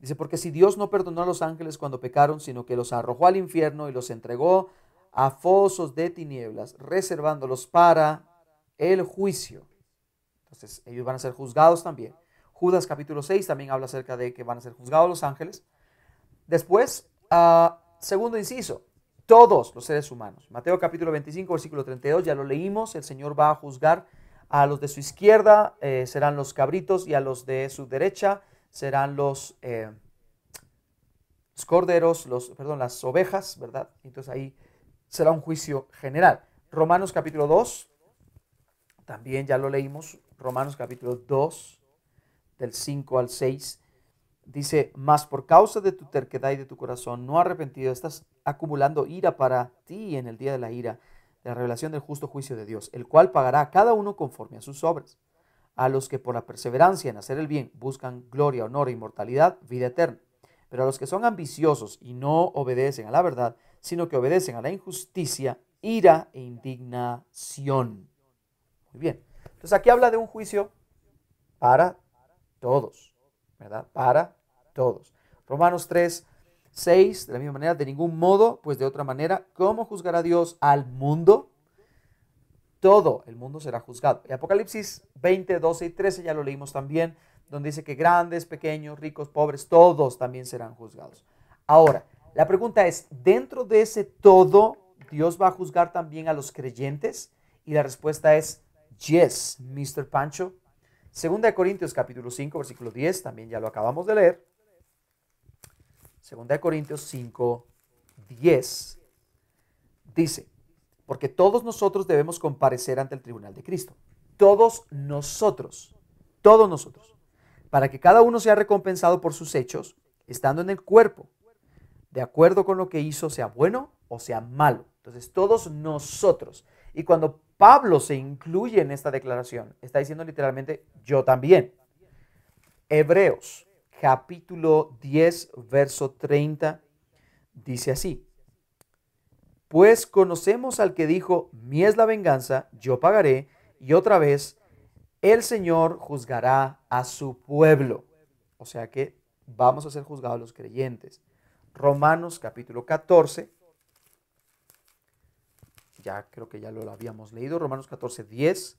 [SPEAKER 1] Dice, porque si Dios no perdonó a los ángeles cuando pecaron, sino que los arrojó al infierno y los entregó a fosos de tinieblas, reservándolos para el juicio. Entonces, ellos van a ser juzgados también. Judas capítulo 6 también habla acerca de que van a ser juzgados los ángeles. Después, ah, segundo inciso, todos los seres humanos. Mateo capítulo 25, versículo 32, ya lo leímos, el Señor va a juzgar a los de su izquierda, eh, serán los cabritos, y a los de su derecha serán eh, los, corderos, los, perdón, las ovejas, ¿verdad? Entonces ahí será un juicio general. Romanos capítulo 2, también ya lo leímos, Romanos capítulo 2, del 5 al 6, dice, mas por causa de tu terquedad y de tu corazón no arrepentido, estas acumulando ira para ti en el día de la ira, de la revelación del justo juicio de Dios, el cual pagará a cada uno conforme a sus obras. A los que por la perseverancia en hacer el bien buscan gloria, honor, e inmortalidad, vida eterna. Pero a los que son ambiciosos y no obedecen a la verdad, sino que obedecen a la injusticia, ira e indignación. Muy bien. Entonces aquí habla de un juicio para todos, ¿verdad? Para todos. Romanos 3, 6, de la misma manera, de ningún modo, pues de otra manera, ¿cómo juzgará Dios al mundo? Todo el mundo será juzgado. Y Apocalipsis 20, 12 y 13 ya lo leímos también, donde dice que grandes, pequeños, ricos, pobres, todos también serán juzgados. Ahora, la pregunta es, ¿dentro de ese todo Dios va a juzgar también a los creyentes? Y la respuesta es, yes, Mr. Pancho. Segunda de Corintios capítulo 5, versículo 10, también ya lo acabamos de leer. Segunda de Corintios 5, 10 dice, porque todos nosotros debemos comparecer ante el tribunal de Cristo. Todos nosotros, todos nosotros, para que cada uno sea recompensado por sus hechos, estando en el cuerpo, de acuerdo con lo que hizo, sea bueno o sea malo. Entonces, todos nosotros. Y cuando Pablo se incluye en esta declaración, está diciendo literalmente, yo también. Hebreos capítulo 10, verso 30, dice así. Pues conocemos al que dijo, mi es la venganza, yo pagaré, y otra vez, el Señor juzgará a su pueblo. O sea que vamos a ser juzgados los creyentes. Romanos capítulo 14. Ya creo que ya lo habíamos leído. Romanos 14, 10.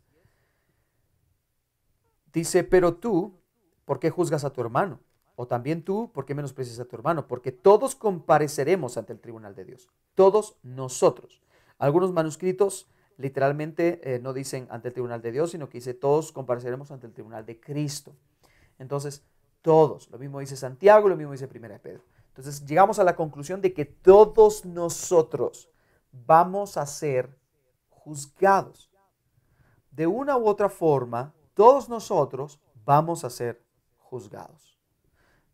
[SPEAKER 1] Dice, pero tú, ¿por qué juzgas a tu hermano? O también tú, ¿por qué menosprecias a tu hermano? Porque todos compareceremos ante el tribunal de Dios. Todos nosotros. Algunos manuscritos literalmente eh, no dicen ante el tribunal de Dios, sino que dice todos compareceremos ante el tribunal de Cristo. Entonces, todos. Lo mismo dice Santiago, lo mismo dice Primera Pedro. Entonces, llegamos a la conclusión de que todos nosotros vamos a ser juzgados. De una u otra forma, todos nosotros vamos a ser juzgados.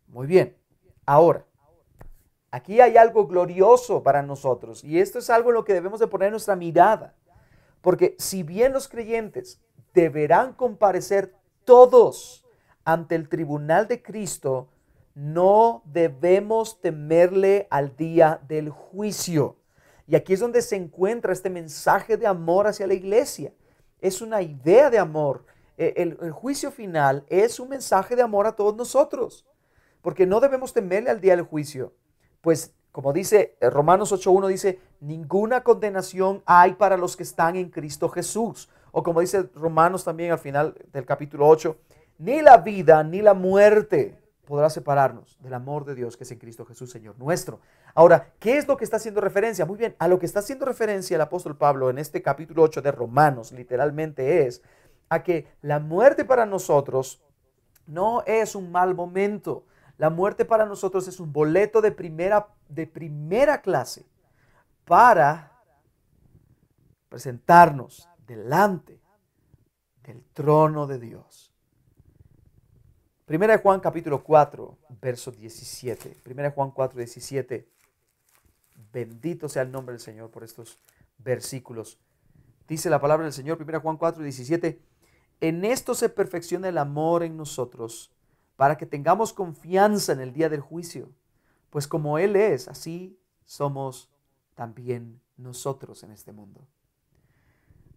[SPEAKER 1] Muy bien. Ahora, aquí hay algo glorioso para nosotros y esto es algo en lo que debemos de poner nuestra mirada. Porque si bien los creyentes deberán comparecer todos ante el tribunal de Cristo, no debemos temerle al día del juicio. Y aquí es donde se encuentra este mensaje de amor hacia la iglesia. Es una idea de amor. E, el, juicio final es un mensaje de amor a todos nosotros porque no debemos temerle al día del juicio, pues como dice eh, Romanos 8.1, dice, ninguna condenación hay para los que están en Cristo Jesús. O como dice Romanos también al final del capítulo 8, ni la vida ni la muerte podrá separarnos del amor de Dios que es en Cristo Jesús, Señor nuestro. Ahora, ¿qué es lo que está haciendo referencia? Muy bien, a lo que está haciendo referencia el apóstol Pablo en este capítulo 8 de Romanos, literalmente es a que la muerte para nosotros no es un mal momento, la muerte para nosotros es un boleto de primera, de primera clase para presentarnos delante del trono de Dios. Primera de Juan capítulo 4, verso 17. Primera Juan 4, 17. Bendito sea el nombre del Señor por estos versículos. Dice la palabra del Señor, Primera Juan 4, 17, en esto se perfecciona el amor en nosotros, para que tengamos confianza en el día del juicio, pues como Él es, así somos también nosotros en este mundo.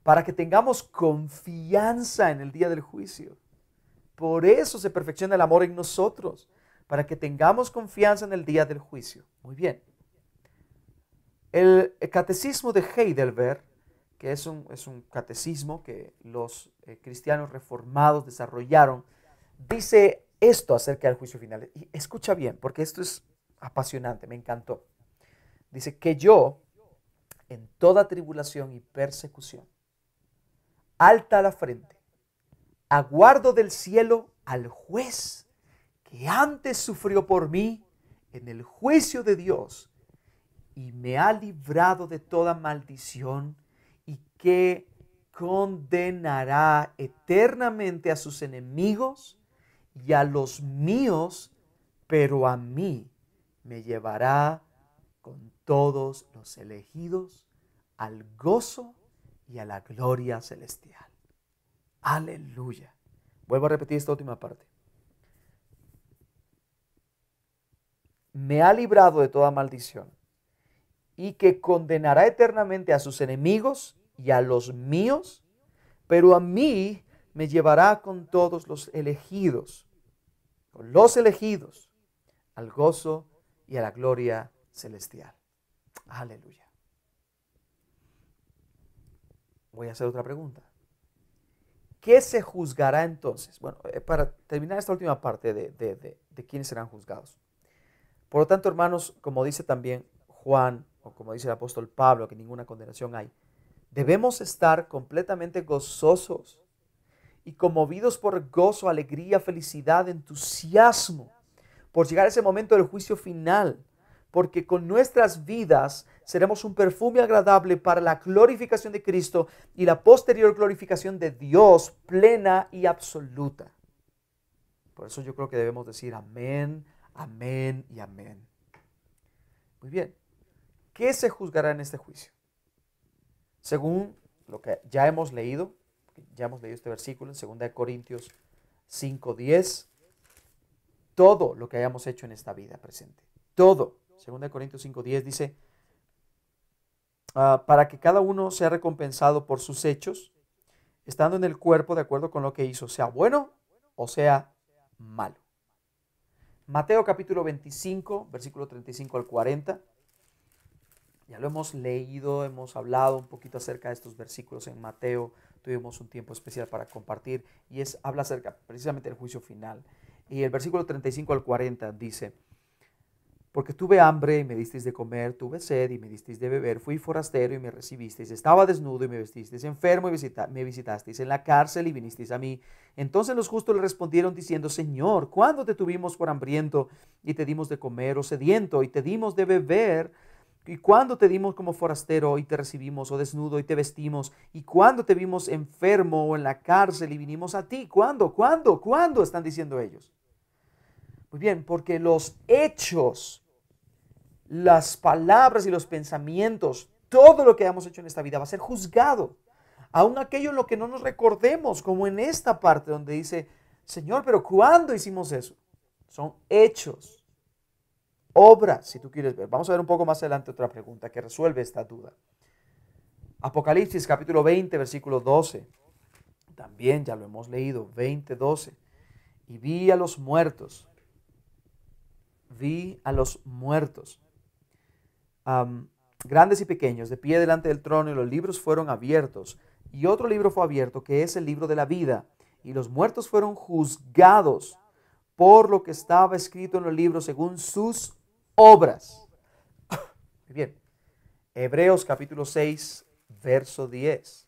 [SPEAKER 1] Para que tengamos confianza en el día del juicio. Por eso se perfecciona el amor en nosotros, para que tengamos confianza en el día del juicio. Muy bien. El catecismo de Heidelberg, que es un, catecismo que los eh, cristianos reformados desarrollaron, dice esto acerca del juicio final. Y escucha bien, porque esto es apasionante, me encantó. Dice que yo, en toda tribulación y persecución, alta la frente, aguardo del cielo al juez que antes sufrió por mí en el juicio de Dios y me ha librado de toda maldición y que condenará eternamente a sus enemigos y a los míos, pero a mí me llevará con todos los elegidos al gozo y a la gloria celestial. Aleluya. Vuelvo a repetir esta última parte. Me ha librado de toda maldición y que condenará eternamente a sus enemigos y a los míos, pero a mí me llevará con todos los elegidos los elegidos al gozo y a la gloria celestial. Aleluya. Voy a hacer otra pregunta. ¿Qué se juzgará entonces? Bueno, eh, para terminar esta última parte de, de, de quiénes serán juzgados. Por lo tanto, hermanos, como dice también Juan, o como dice el apóstol Pablo, que ninguna condenación hay, debemos estar completamente gozosos y conmovidos por gozo, alegría, felicidad, entusiasmo, por llegar a ese momento del juicio final, porque con nuestras vidas seremos un perfume agradable para la glorificación de Cristo y la posterior glorificación de Dios plena y absoluta. Por eso yo creo que debemos decir amén, amén y amén. Muy bien, ¿qué se juzgará en este juicio? Según lo que ya hemos leído, ya hemos leído este versículo en 2 Corintios 5:10, todo lo que hayamos hecho en esta vida presente, todo. 2 Corintios 5:10 dice, ah, para que cada uno sea recompensado por sus hechos, estando en el cuerpo de acuerdo con lo que hizo, sea bueno o sea malo. Mateo capítulo 25, versículo 35 al 40. Ya lo hemos leído, hemos hablado un poquito acerca de estos versículos en Mateo tuvimos un tiempo especial para compartir y es, habla acerca precisamente del juicio final. Y el versículo 35 al 40 dice, porque tuve hambre y me disteis de comer, tuve sed y me disteis de beber, fui forastero y me recibisteis, estaba desnudo y me vestisteis, enfermo y me visitasteis, en la cárcel y vinisteis a mí. Entonces los justos le respondieron diciendo, Señor, ¿cuándo te tuvimos por hambriento y te dimos de comer o sediento y te dimos de beber? ¿Y cuándo te dimos como forastero y te recibimos, o desnudo y te vestimos? ¿Y cuándo te vimos enfermo o en la cárcel y vinimos a ti? ¿Cuándo? ¿Cuándo? ¿Cuándo? Están diciendo ellos. Muy bien, porque los hechos, las palabras y los pensamientos, todo lo que hayamos hecho en esta vida va a ser juzgado. Aún aquello en lo que no nos recordemos, como en esta parte donde dice, Señor, pero ¿cuándo hicimos eso? Son hechos obra, si tú quieres ver. Vamos a ver un poco más adelante otra pregunta que resuelve esta duda. Apocalipsis capítulo 20, versículo 12. También ya lo hemos leído, 20, 12. Y vi a los muertos. Vi a los muertos. grandes y pequeños, de pie delante del trono, y los libros fueron abiertos. Y otro libro fue abierto, que es el libro de la vida. Y los muertos fueron juzgados por lo que estaba escrito en los libros según sus obras. Muy *coughs* bien. Hebreos capítulo 6, verso 10.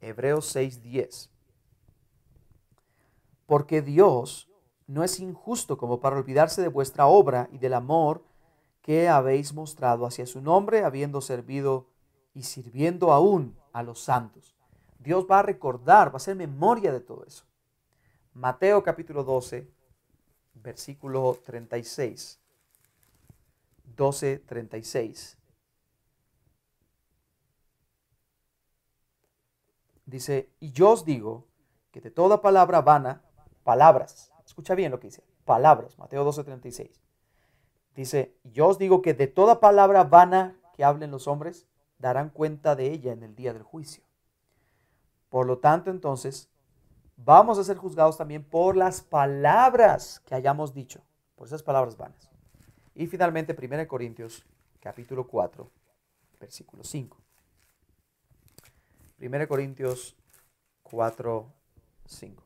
[SPEAKER 1] Hebreos 6, 10. Porque Dios no es injusto como para olvidarse de vuestra obra y del amor que habéis mostrado hacia su nombre, habiendo servido y sirviendo aún a los santos. Dios va a recordar, va a ser memoria de todo eso. Mateo capítulo 12, versículo 36. 12, 36. Dice, y yo os digo que de toda palabra vana, palabras, escucha bien lo que dice, palabras, Mateo 12, 36. Dice, yo os digo que de toda palabra vana que hablen los hombres, darán cuenta de ella en el día del juicio. Por lo tanto, entonces, vamos a ser juzgados también por las palabras que hayamos dicho, por esas palabras vanas. Y finalmente, 1 Corintios, capítulo 4, versículo 5. 1 Corintios 4, 5.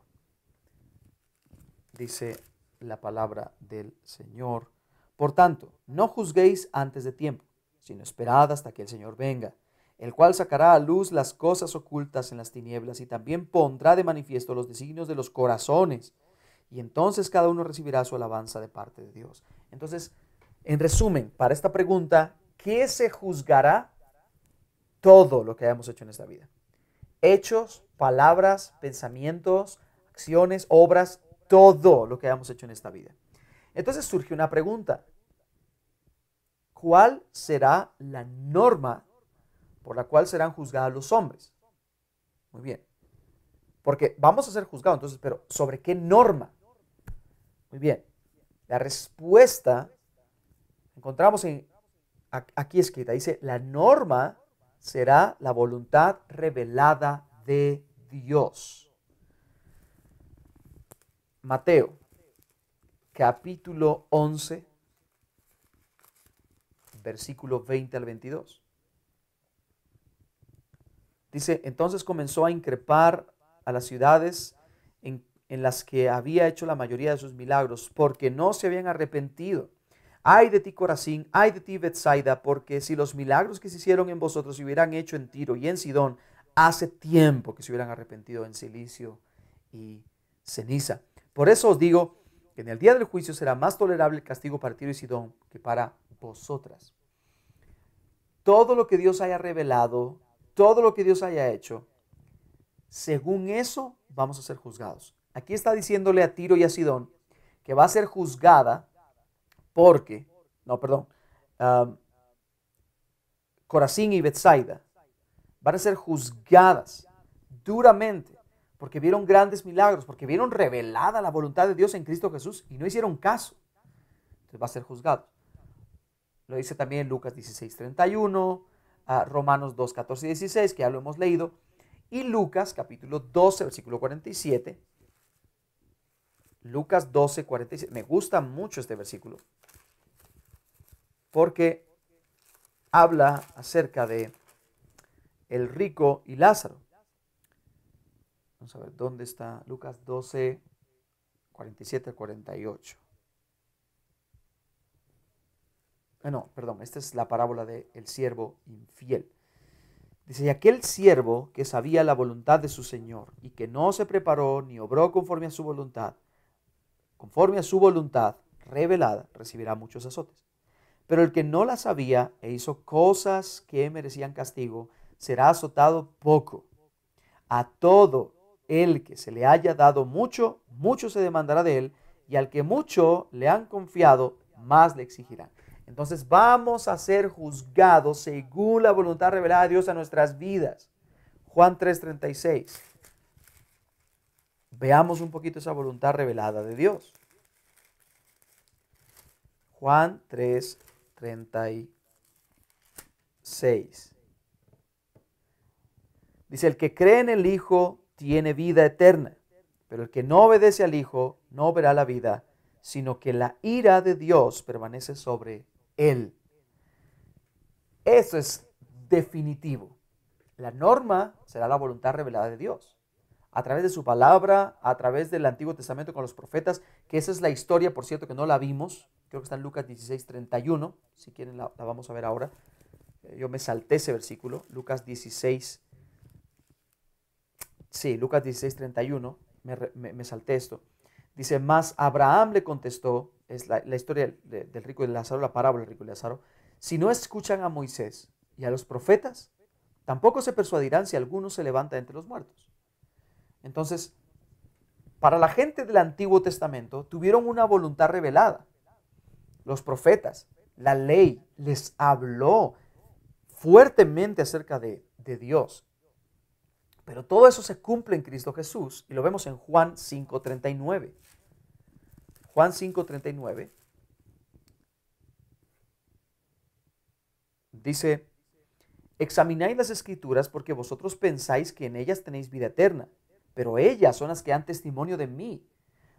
[SPEAKER 1] Dice la palabra del Señor. Por tanto, no juzguéis antes de tiempo, sino esperad hasta que el Señor venga el cual sacará a luz las cosas ocultas en las tinieblas y también pondrá de manifiesto los designios de los corazones. Y entonces cada uno recibirá su alabanza de parte de Dios. Entonces, en resumen, para esta pregunta, ¿qué se juzgará todo lo que hayamos hecho en esta vida? Hechos, palabras, pensamientos, acciones, obras, todo lo que hayamos hecho en esta vida. Entonces surge una pregunta. ¿Cuál será la norma por la cual serán juzgados los hombres. Muy bien. Porque vamos a ser juzgados, entonces, pero ¿sobre qué norma? Muy bien. La respuesta encontramos en, aquí escrita. Dice, la norma será la voluntad revelada de Dios. Mateo, capítulo 11, versículo 20 al 22. Dice, entonces comenzó a increpar a las ciudades en, las que había hecho la mayoría de sus milagros, porque no se habían arrepentido. Ay de ti Corazín, ay de ti Bethsaida, porque si los milagros que se hicieron en vosotros se hubieran hecho en Tiro y en Sidón, hace tiempo que se hubieran arrepentido en silicio y ceniza. Por eso os digo que en el día del juicio será más tolerable el castigo para Tiro y Sidón que para vosotras. Todo lo que Dios haya revelado todo lo que Dios haya hecho, según eso vamos a ser juzgados. Aquí está diciéndole a Tiro y a Sidón que va a ser juzgada porque, no, perdón, um, Corazín y Betsaida van a ser juzgadas duramente porque vieron grandes milagros, porque vieron revelada la voluntad de Dios en Cristo Jesús y no hicieron caso. Entonces va a ser juzgado. Lo dice también Lucas 16.31 a Romanos 2, 14 y 16, que ya lo hemos leído, y Lucas capítulo 12, versículo 47. Lucas 12, 47. Me gusta mucho este versículo porque habla acerca de el rico y Lázaro. Vamos a ver dónde está Lucas 12, 47 48. Ah, no, perdón, esta es la parábola del siervo infiel. Dice, y aquel siervo que sabía la voluntad de su Señor y que no se preparó ni obró conforme a su voluntad, conforme a su voluntad revelada, recibirá muchos azotes. Pero el que no la sabía e hizo cosas que merecían castigo, será azotado poco. A todo el que se le haya dado mucho, mucho se demandará de él, y al que mucho le han confiado, más le exigirán. Entonces vamos a ser juzgados según la voluntad revelada de Dios a nuestras vidas. Juan 3:36. Veamos un poquito esa voluntad revelada de Dios. Juan 3:36. Dice, el que cree en el Hijo tiene vida eterna, pero el que no obedece al Hijo no verá la vida, sino que la ira de Dios permanece sobre él. Eso es definitivo. La norma será la voluntad revelada de Dios. A través de su palabra, a través del Antiguo Testamento con los profetas, que esa es la historia, por cierto, que no la vimos. Creo que está en Lucas 16, 31. Si quieren, la, vamos a ver ahora. Eh, yo me salté ese versículo. Lucas 16. Sí, Lucas 16, 31. me salté esto. Dice, más Abraham le contestó, es la, historia del rico y Lázaro, la parábola del rico y Lázaro, si no escuchan a Moisés y a los profetas, tampoco se persuadirán si alguno se levanta entre los muertos. Entonces, para la gente del Antiguo Testamento tuvieron una voluntad revelada. Los profetas, la ley, les habló fuertemente acerca de Dios. Pero todo eso se cumple en Cristo Jesús y lo vemos en Juan 5.39. Juan 5.39 dice, examináis las escrituras porque vosotros pensáis que en ellas tenéis vida eterna, pero ellas son las que dan testimonio de mí,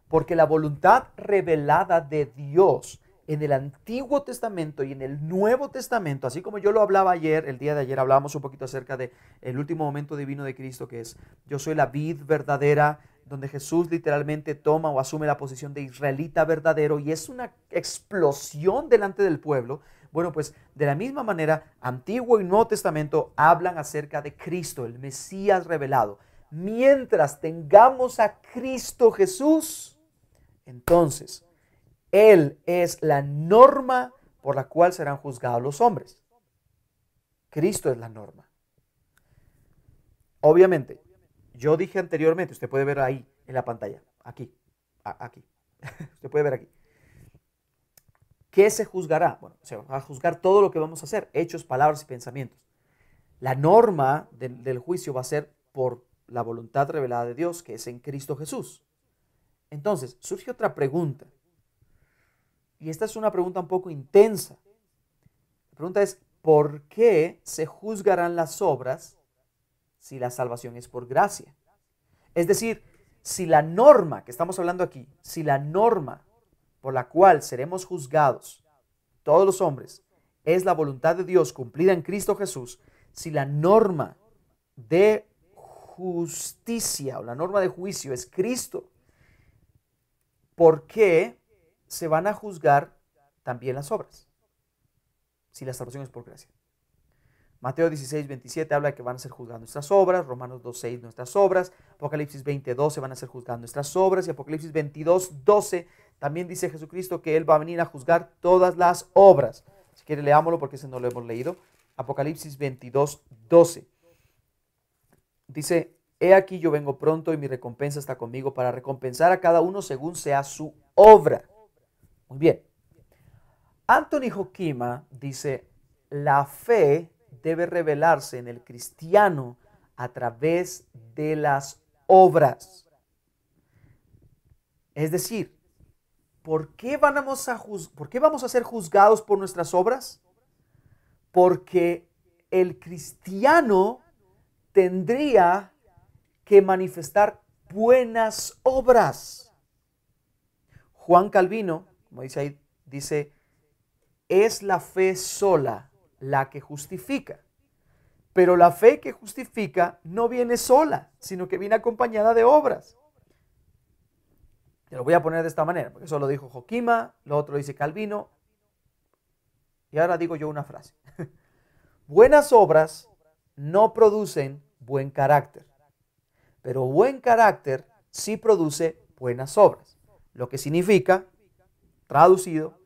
[SPEAKER 1] porque la voluntad revelada de Dios en el Antiguo Testamento y en el Nuevo Testamento, así como yo lo hablaba ayer, el día de ayer hablábamos un poquito acerca del el último momento divino de Cristo, que es yo soy la vid verdadera, donde Jesús literalmente toma o asume la posición de israelita verdadero y es una explosión delante del pueblo. Bueno, pues de la misma manera, Antiguo y Nuevo Testamento hablan acerca de Cristo, el Mesías revelado. Mientras tengamos a Cristo Jesús, entonces él es la norma por la cual serán juzgados los hombres. Cristo es la norma. Obviamente, yo dije anteriormente, usted puede ver ahí en la pantalla, aquí, aquí, *laughs* usted puede ver aquí. ¿Qué se juzgará? Bueno, se va a juzgar todo lo que vamos a hacer, hechos, palabras y pensamientos. La norma del, juicio va a ser por la voluntad revelada de Dios, que es en Cristo Jesús. Entonces, surge otra pregunta. Y esta es una pregunta un poco intensa. La pregunta es, ¿por qué se juzgarán las obras si la salvación es por gracia? Es decir, si la norma que estamos hablando aquí, si la norma por la cual seremos juzgados todos los hombres es la voluntad de Dios cumplida en Cristo Jesús, si la norma de justicia o la norma de juicio es Cristo, ¿por qué se van a juzgar también las obras, si la salvación es por gracia. Mateo 16, 27 habla de que van a ser juzgadas nuestras obras, Romanos 2, 6 nuestras obras, Apocalipsis 20, 12 van a ser juzgadas nuestras obras y Apocalipsis 22, 12 también dice Jesucristo que Él va a venir a juzgar todas las obras. Si quiere leámoslo porque ese no lo hemos leído. Apocalipsis 22, 12. Dice, he aquí yo vengo pronto y mi recompensa está conmigo para recompensar a cada uno según sea su obra bien. Anthony Joquima dice, la fe debe revelarse en el cristiano a través de las obras. Es decir, ¿por qué, vamos a ¿por qué vamos a ser juzgados por nuestras obras? Porque el cristiano tendría que manifestar buenas obras. Juan Calvino como dice ahí, dice, es la fe sola la que justifica. Pero la fe que justifica no viene sola, sino que viene acompañada de obras. Te lo voy a poner de esta manera, porque eso lo dijo Joquima, lo otro dice Calvino, y ahora digo yo una frase. *laughs* Buenas obras no producen buen carácter, pero buen carácter sí produce buenas obras, lo que significa Traducido,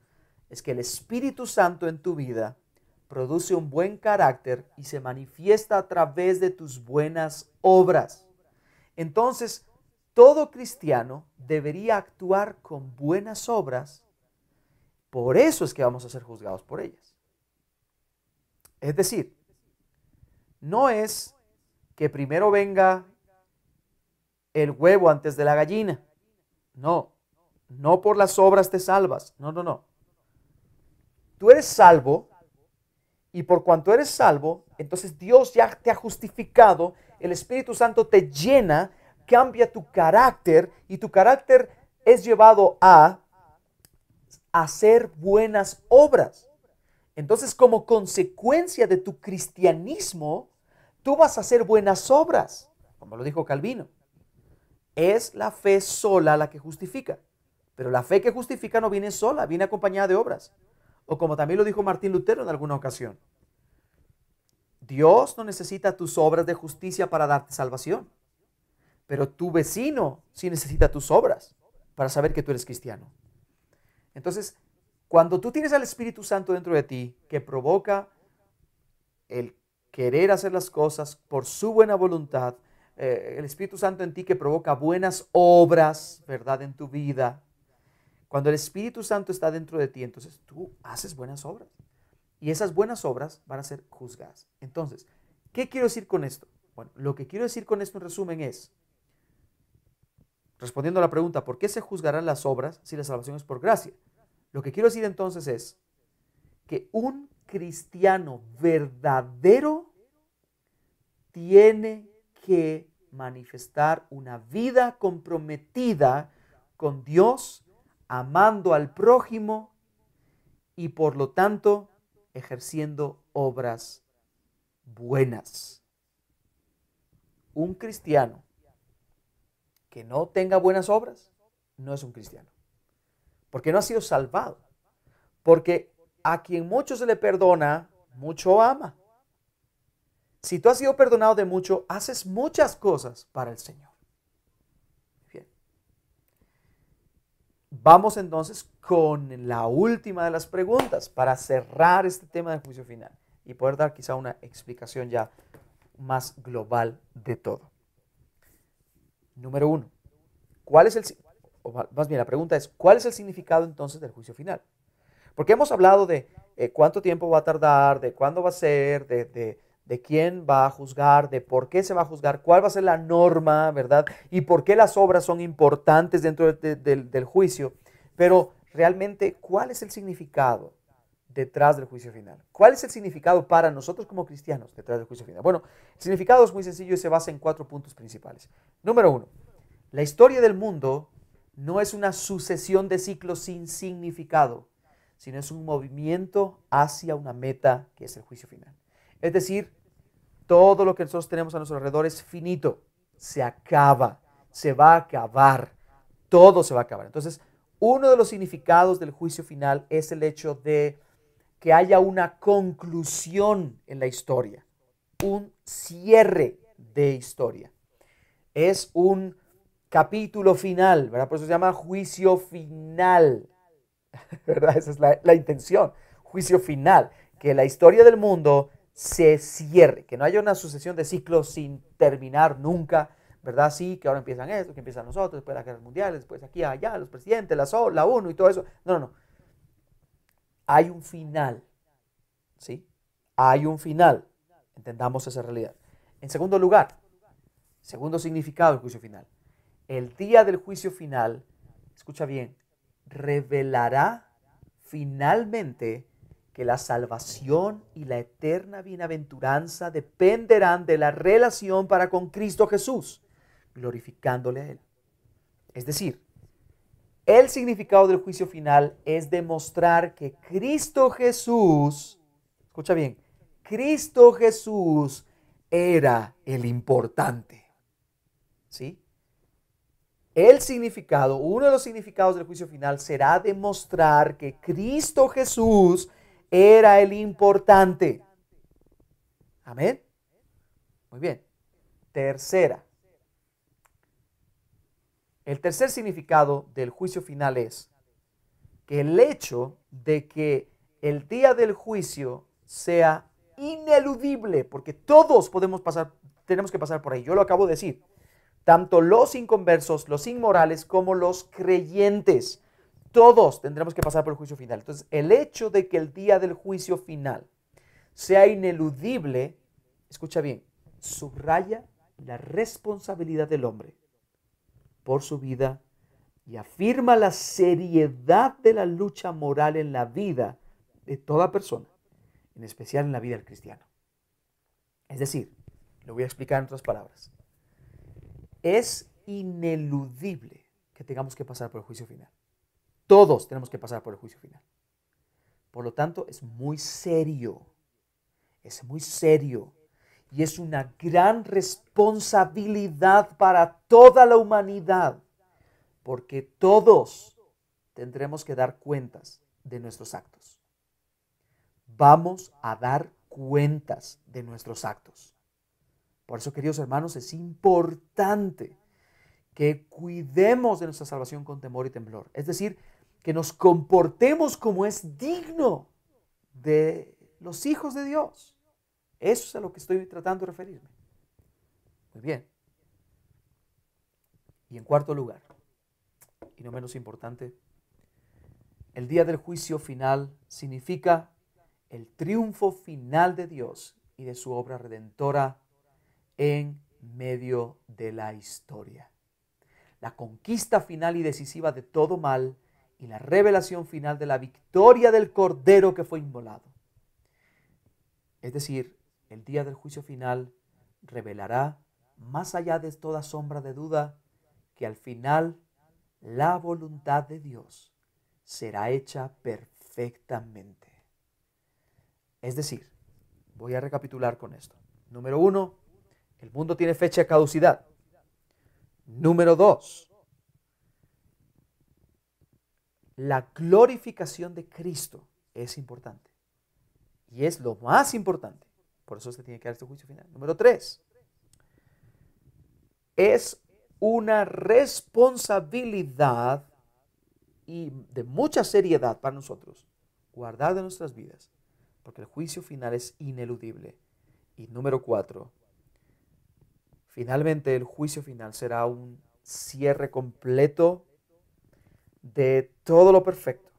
[SPEAKER 1] es que el Espíritu Santo en tu vida produce un buen carácter y se manifiesta a través de tus buenas obras. Entonces, todo cristiano debería actuar con buenas obras. Por eso es que vamos a ser juzgados por ellas. Es decir, no es que primero venga el huevo antes de la gallina. No, no por las obras te salvas. No, no, no. Tú eres salvo y por cuanto eres salvo, entonces Dios ya te ha justificado, el Espíritu Santo te llena, cambia tu carácter y tu carácter es llevado a hacer buenas obras. Entonces, como consecuencia de tu cristianismo, tú vas a hacer buenas obras, como lo dijo Calvino. Es la fe sola la que justifica. Pero la fe que justifica no viene sola, viene acompañada de obras. O como también lo dijo Martín Lutero en alguna ocasión, Dios no necesita tus obras de justicia para darte salvación, pero tu vecino sí necesita tus obras para saber que tú eres cristiano. Entonces, cuando tú tienes al Espíritu Santo dentro de ti que provoca el querer hacer las cosas por su buena voluntad, eh, el Espíritu Santo en ti que provoca buenas obras, ¿verdad?, en tu vida, cuando el Espíritu Santo está dentro de ti, entonces tú haces buenas obras. Y esas buenas obras van a ser juzgadas. Entonces, ¿qué quiero decir con esto? Bueno, lo que quiero decir con esto en resumen es, respondiendo a la pregunta, ¿por qué se juzgarán las obras si la salvación es por gracia? Lo que quiero decir entonces es que un cristiano verdadero tiene que manifestar una vida comprometida con Dios amando al prójimo y por lo tanto ejerciendo obras buenas. Un cristiano que no tenga buenas obras no es un cristiano, porque no ha sido salvado, porque a quien mucho se le perdona, mucho ama. Si tú has sido perdonado de mucho, haces muchas cosas para el Señor. Vamos entonces con la última de las preguntas para cerrar este tema del juicio final y poder dar quizá una explicación ya más global de todo. Número uno, ¿cuál es el, más bien la pregunta es, ¿cuál es el significado entonces del juicio final? Porque hemos hablado de eh, cuánto tiempo va a tardar, de cuándo va a ser, de, de quién va a juzgar, de por qué se va a juzgar, cuál va a ser la norma, ¿verdad? Y por qué las obras son importantes dentro del, del juicio. Pero realmente, ¿cuál es el significado detrás del juicio final? ¿Cuál es el significado para nosotros como cristianos detrás del juicio final? Bueno, el significado es muy sencillo y se basa en cuatro puntos principales. Número uno, la historia del mundo no es una sucesión de ciclos sin significado, sino es un movimiento hacia una meta que es el juicio final. Es decir, todo lo que nosotros tenemos a nuestro alrededor es finito, se acaba, se va a acabar, todo se va a acabar. Entonces, uno de los significados del juicio final es el hecho de que haya una conclusión en la historia, un cierre de historia. Es un capítulo final, ¿verdad? Por eso se llama juicio final, *laughs* ¿verdad? Esa es la, la intención, juicio final, que la historia del mundo se cierre, que no haya una sucesión de ciclos sin terminar nunca, ¿verdad? Sí, que ahora empiezan esto, que empiezan nosotros, después las guerras mundiales, después aquí, allá, los presidentes, la, la ONU y todo eso. No, no, no. Hay un final, ¿sí? Hay un final. Entendamos esa realidad. En segundo lugar, segundo significado del juicio final. El día del juicio final, escucha bien, revelará finalmente que la salvación y la eterna bienaventuranza dependerán de la relación para con Cristo Jesús, glorificándole a Él. Es decir, el significado del juicio final es demostrar que Cristo Jesús, escucha bien, Cristo Jesús era el importante. ¿Sí? El significado, uno de los significados del juicio final será demostrar que Cristo Jesús era el importante. Amén. Muy bien. Tercera. El tercer significado del juicio final es que el hecho de que el día del juicio sea ineludible, porque todos podemos pasar, tenemos que pasar por ahí. Yo lo acabo de decir. Tanto los inconversos, los inmorales, como los creyentes todos tendremos que pasar por el juicio final. Entonces, el hecho de que el día del juicio final sea ineludible, escucha bien, subraya la responsabilidad del hombre por su vida y afirma la seriedad de la lucha moral en la vida de toda persona, en especial en la vida del cristiano. Es decir, lo voy a explicar en otras palabras. Es ineludible que tengamos que pasar por el juicio final. Todos tenemos que pasar por el juicio final. Por lo tanto, es muy serio. Es muy serio. Y es una gran responsabilidad para toda la humanidad. Porque todos tendremos que dar cuentas de nuestros actos. Vamos a dar cuentas de nuestros actos. Por eso, queridos hermanos, es importante que cuidemos de nuestra salvación con temor y temblor. Es decir, que nos comportemos como es digno de los hijos de Dios. Eso es a lo que estoy tratando de referirme. Muy bien. Y en cuarto lugar, y no menos importante, el día del juicio final significa el triunfo final de Dios y de su obra redentora en medio de la historia. La conquista final y decisiva de todo mal y la revelación final de la victoria del Cordero que fue inmolado. Es decir, el día del juicio final revelará, más allá de toda sombra de duda, que al final la voluntad de Dios será hecha perfectamente. Es decir, voy a recapitular con esto. Número uno, el mundo tiene fecha de caducidad. Número dos, la glorificación de Cristo es importante. Y es lo más importante. Por eso se tiene que dar este juicio final. Número tres. Es una responsabilidad y de mucha seriedad para nosotros guardar de nuestras vidas, porque el juicio final es ineludible. Y número cuatro, finalmente el juicio final será un cierre completo de todo lo perfecto.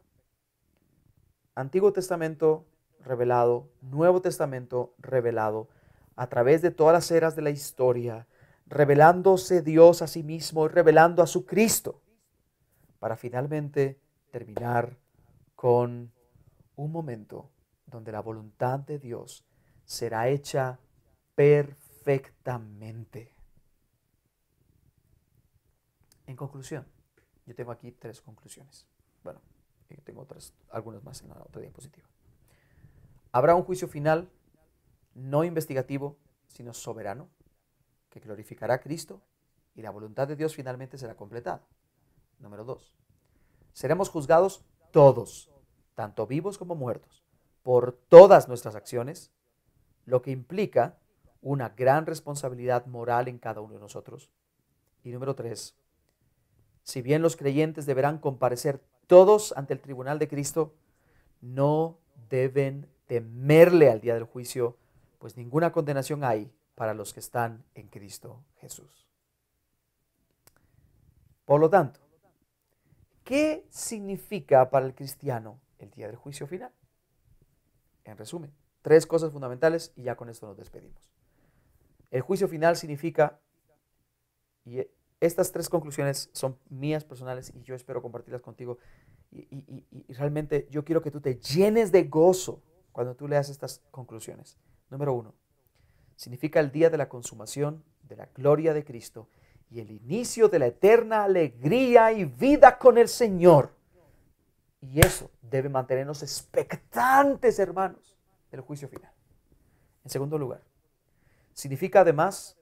[SPEAKER 1] Antiguo Testamento revelado, Nuevo Testamento revelado, a través de todas las eras de la historia, revelándose Dios a sí mismo y revelando a su Cristo, para finalmente terminar con un momento donde la voluntad de Dios será hecha perfectamente. En conclusión, yo tengo aquí tres conclusiones. Bueno, tengo otras, algunas más en la otra diapositiva. Habrá un juicio final, no investigativo, sino soberano, que glorificará a Cristo y la voluntad de Dios finalmente será completada. Número dos, seremos juzgados todos, tanto vivos como muertos, por todas nuestras acciones, lo que implica una gran responsabilidad moral en cada uno de nosotros. Y número tres, si bien los creyentes deberán comparecer todos ante el tribunal de Cristo, no deben temerle al día del juicio, pues ninguna condenación hay para los que están en Cristo Jesús. Por lo tanto, ¿qué significa para el cristiano el día del juicio final? En resumen, tres cosas fundamentales y ya con esto nos despedimos. El juicio final significa, y estas tres conclusiones son mías personales y yo espero compartirlas contigo. Y, realmente yo quiero que tú te llenes de gozo cuando tú leas estas conclusiones. Número uno, significa el día de la consumación de la gloria de Cristo y el inicio de la eterna alegría y vida con el Señor. Y eso debe mantenernos expectantes, hermanos, del juicio final. En segundo lugar, significa además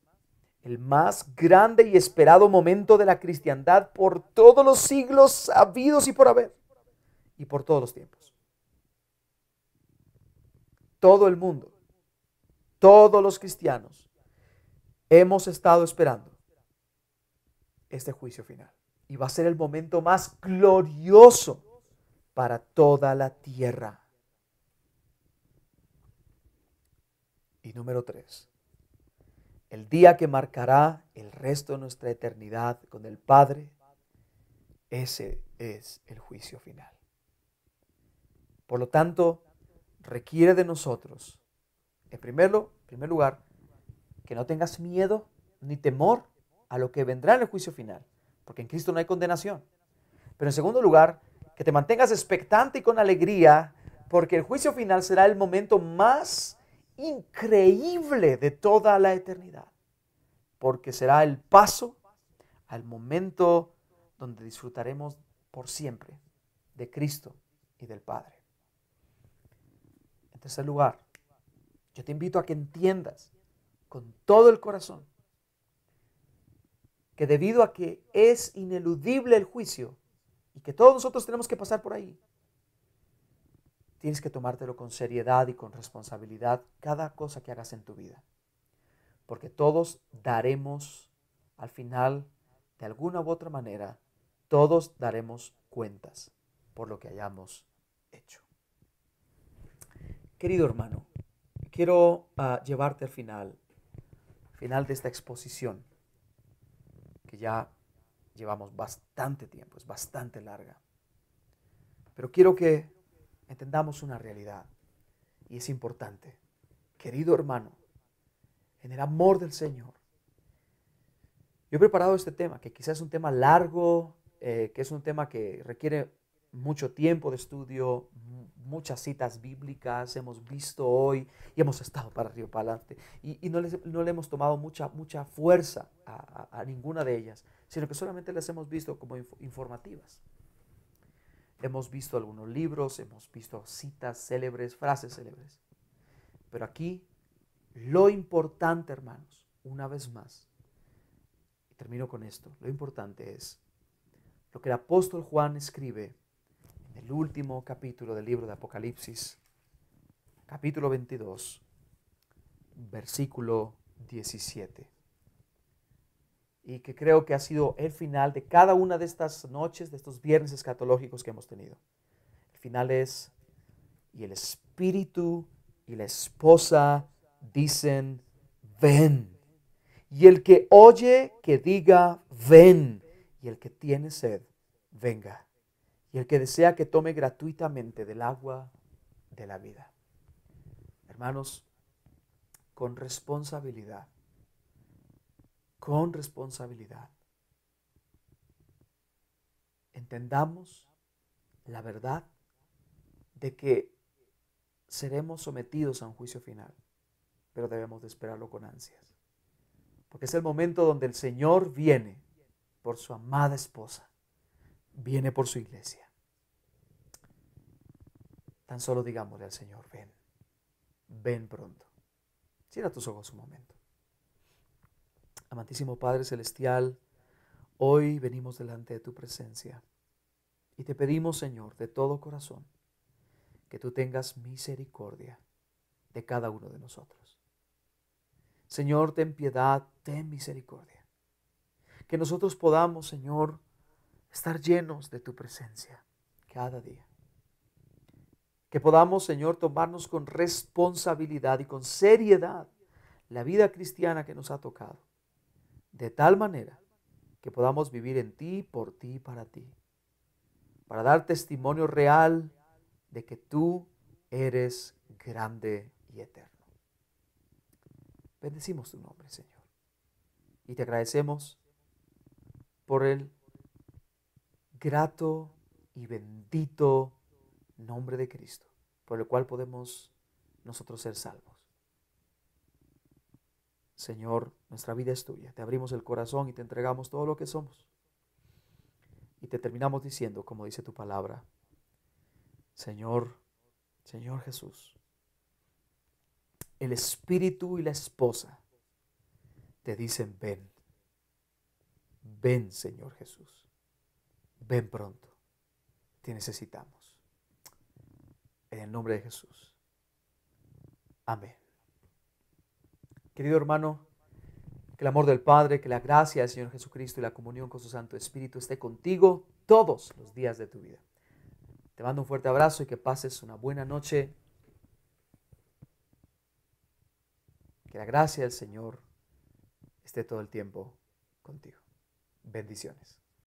[SPEAKER 1] el más grande y esperado momento de la cristiandad por todos los siglos habidos y por haber, y por todos los tiempos. Todo el mundo, todos los cristianos, hemos estado esperando este juicio final. Y va a ser el momento más glorioso para toda la tierra. Y número tres, el día que marcará el resto de nuestra eternidad con el Padre, ese es el juicio final. Por lo tanto, requiere de nosotros, en primer, lugar, que no tengas miedo ni temor a lo que vendrá en el juicio final, porque en Cristo no hay condenación. Pero en segundo lugar, que te mantengas expectante y con alegría, porque el juicio final será el momento más increíble de toda la eternidad, porque será el paso al momento donde disfrutaremos por siempre de Cristo y del Padre. En tercer lugar, yo te invito a que entiendas con todo el corazón que debido a que es ineludible el juicio y que todos nosotros tenemos que pasar por ahí, Tienes que tomártelo con seriedad y con responsabilidad cada cosa que hagas en tu vida. Porque todos daremos al final, de alguna u otra manera, todos daremos cuentas por lo que hayamos hecho. Querido hermano, quiero ah, llevarte al final, final de esta exposición, que ya llevamos bastante tiempo, es bastante larga. Pero quiero que entendamos una realidad y es importante. Querido hermano, en el amor del Señor. Yo he preparado este tema, que quizás es un tema largo, eh, que es un tema que requiere mucho tiempo de estudio, muchas citas bíblicas hemos visto hoy y hemos estado para arriba, para adelante. Y, no, le hemos tomado mucha, mucha fuerza a, ninguna de ellas, sino que solamente las hemos visto como informativas. Hemos visto algunos libros, hemos visto citas célebres, frases célebres. Pero aquí lo importante, hermanos, una vez más, y termino con esto, lo importante es lo que el apóstol Juan escribe en el último capítulo del libro de Apocalipsis, capítulo 22, versículo 17 y que creo que ha sido el final de cada una de estas noches, de estos viernes escatológicos que hemos tenido. El final es, y el espíritu y la esposa dicen, ven. Y el que oye, que diga, ven. Y el que tiene sed, venga. Y el que desea que tome gratuitamente del agua de la vida. Hermanos, con responsabilidad con responsabilidad. Entendamos la verdad de que seremos sometidos a un juicio final, pero debemos de esperarlo con ansias, porque es el momento donde el Señor viene por su amada esposa, viene por su iglesia. Tan solo digámosle al Señor, ven, ven pronto. Cierra tus ojos un momento. Amantísimo Padre Celestial, hoy venimos delante de tu presencia y te pedimos, Señor, de todo corazón, que tú tengas misericordia de cada uno de nosotros. Señor, ten piedad, ten misericordia. Que nosotros podamos, Señor, estar llenos de tu presencia cada día. Que podamos, Señor, tomarnos con responsabilidad y con seriedad la vida cristiana que nos ha tocado de tal manera que podamos vivir en ti, por ti, y para ti, para dar testimonio real de que tú eres grande y eterno. Bendecimos tu nombre, Señor, y te agradecemos por el grato y bendito nombre de Cristo, por el cual podemos nosotros ser salvos. Señor, nuestra vida es tuya. Te abrimos el corazón y te entregamos todo lo que somos. Y te terminamos diciendo, como dice tu palabra, Señor, Señor Jesús, el Espíritu y la esposa te dicen, ven, ven Señor Jesús, ven pronto, te necesitamos. En el nombre de Jesús. Amén. Querido hermano, que el amor del Padre, que la gracia del Señor Jesucristo y la comunión con su Santo Espíritu esté contigo todos los días de tu vida. Te mando un fuerte abrazo y que pases una buena noche. Que la gracia del Señor esté todo el tiempo contigo. Bendiciones.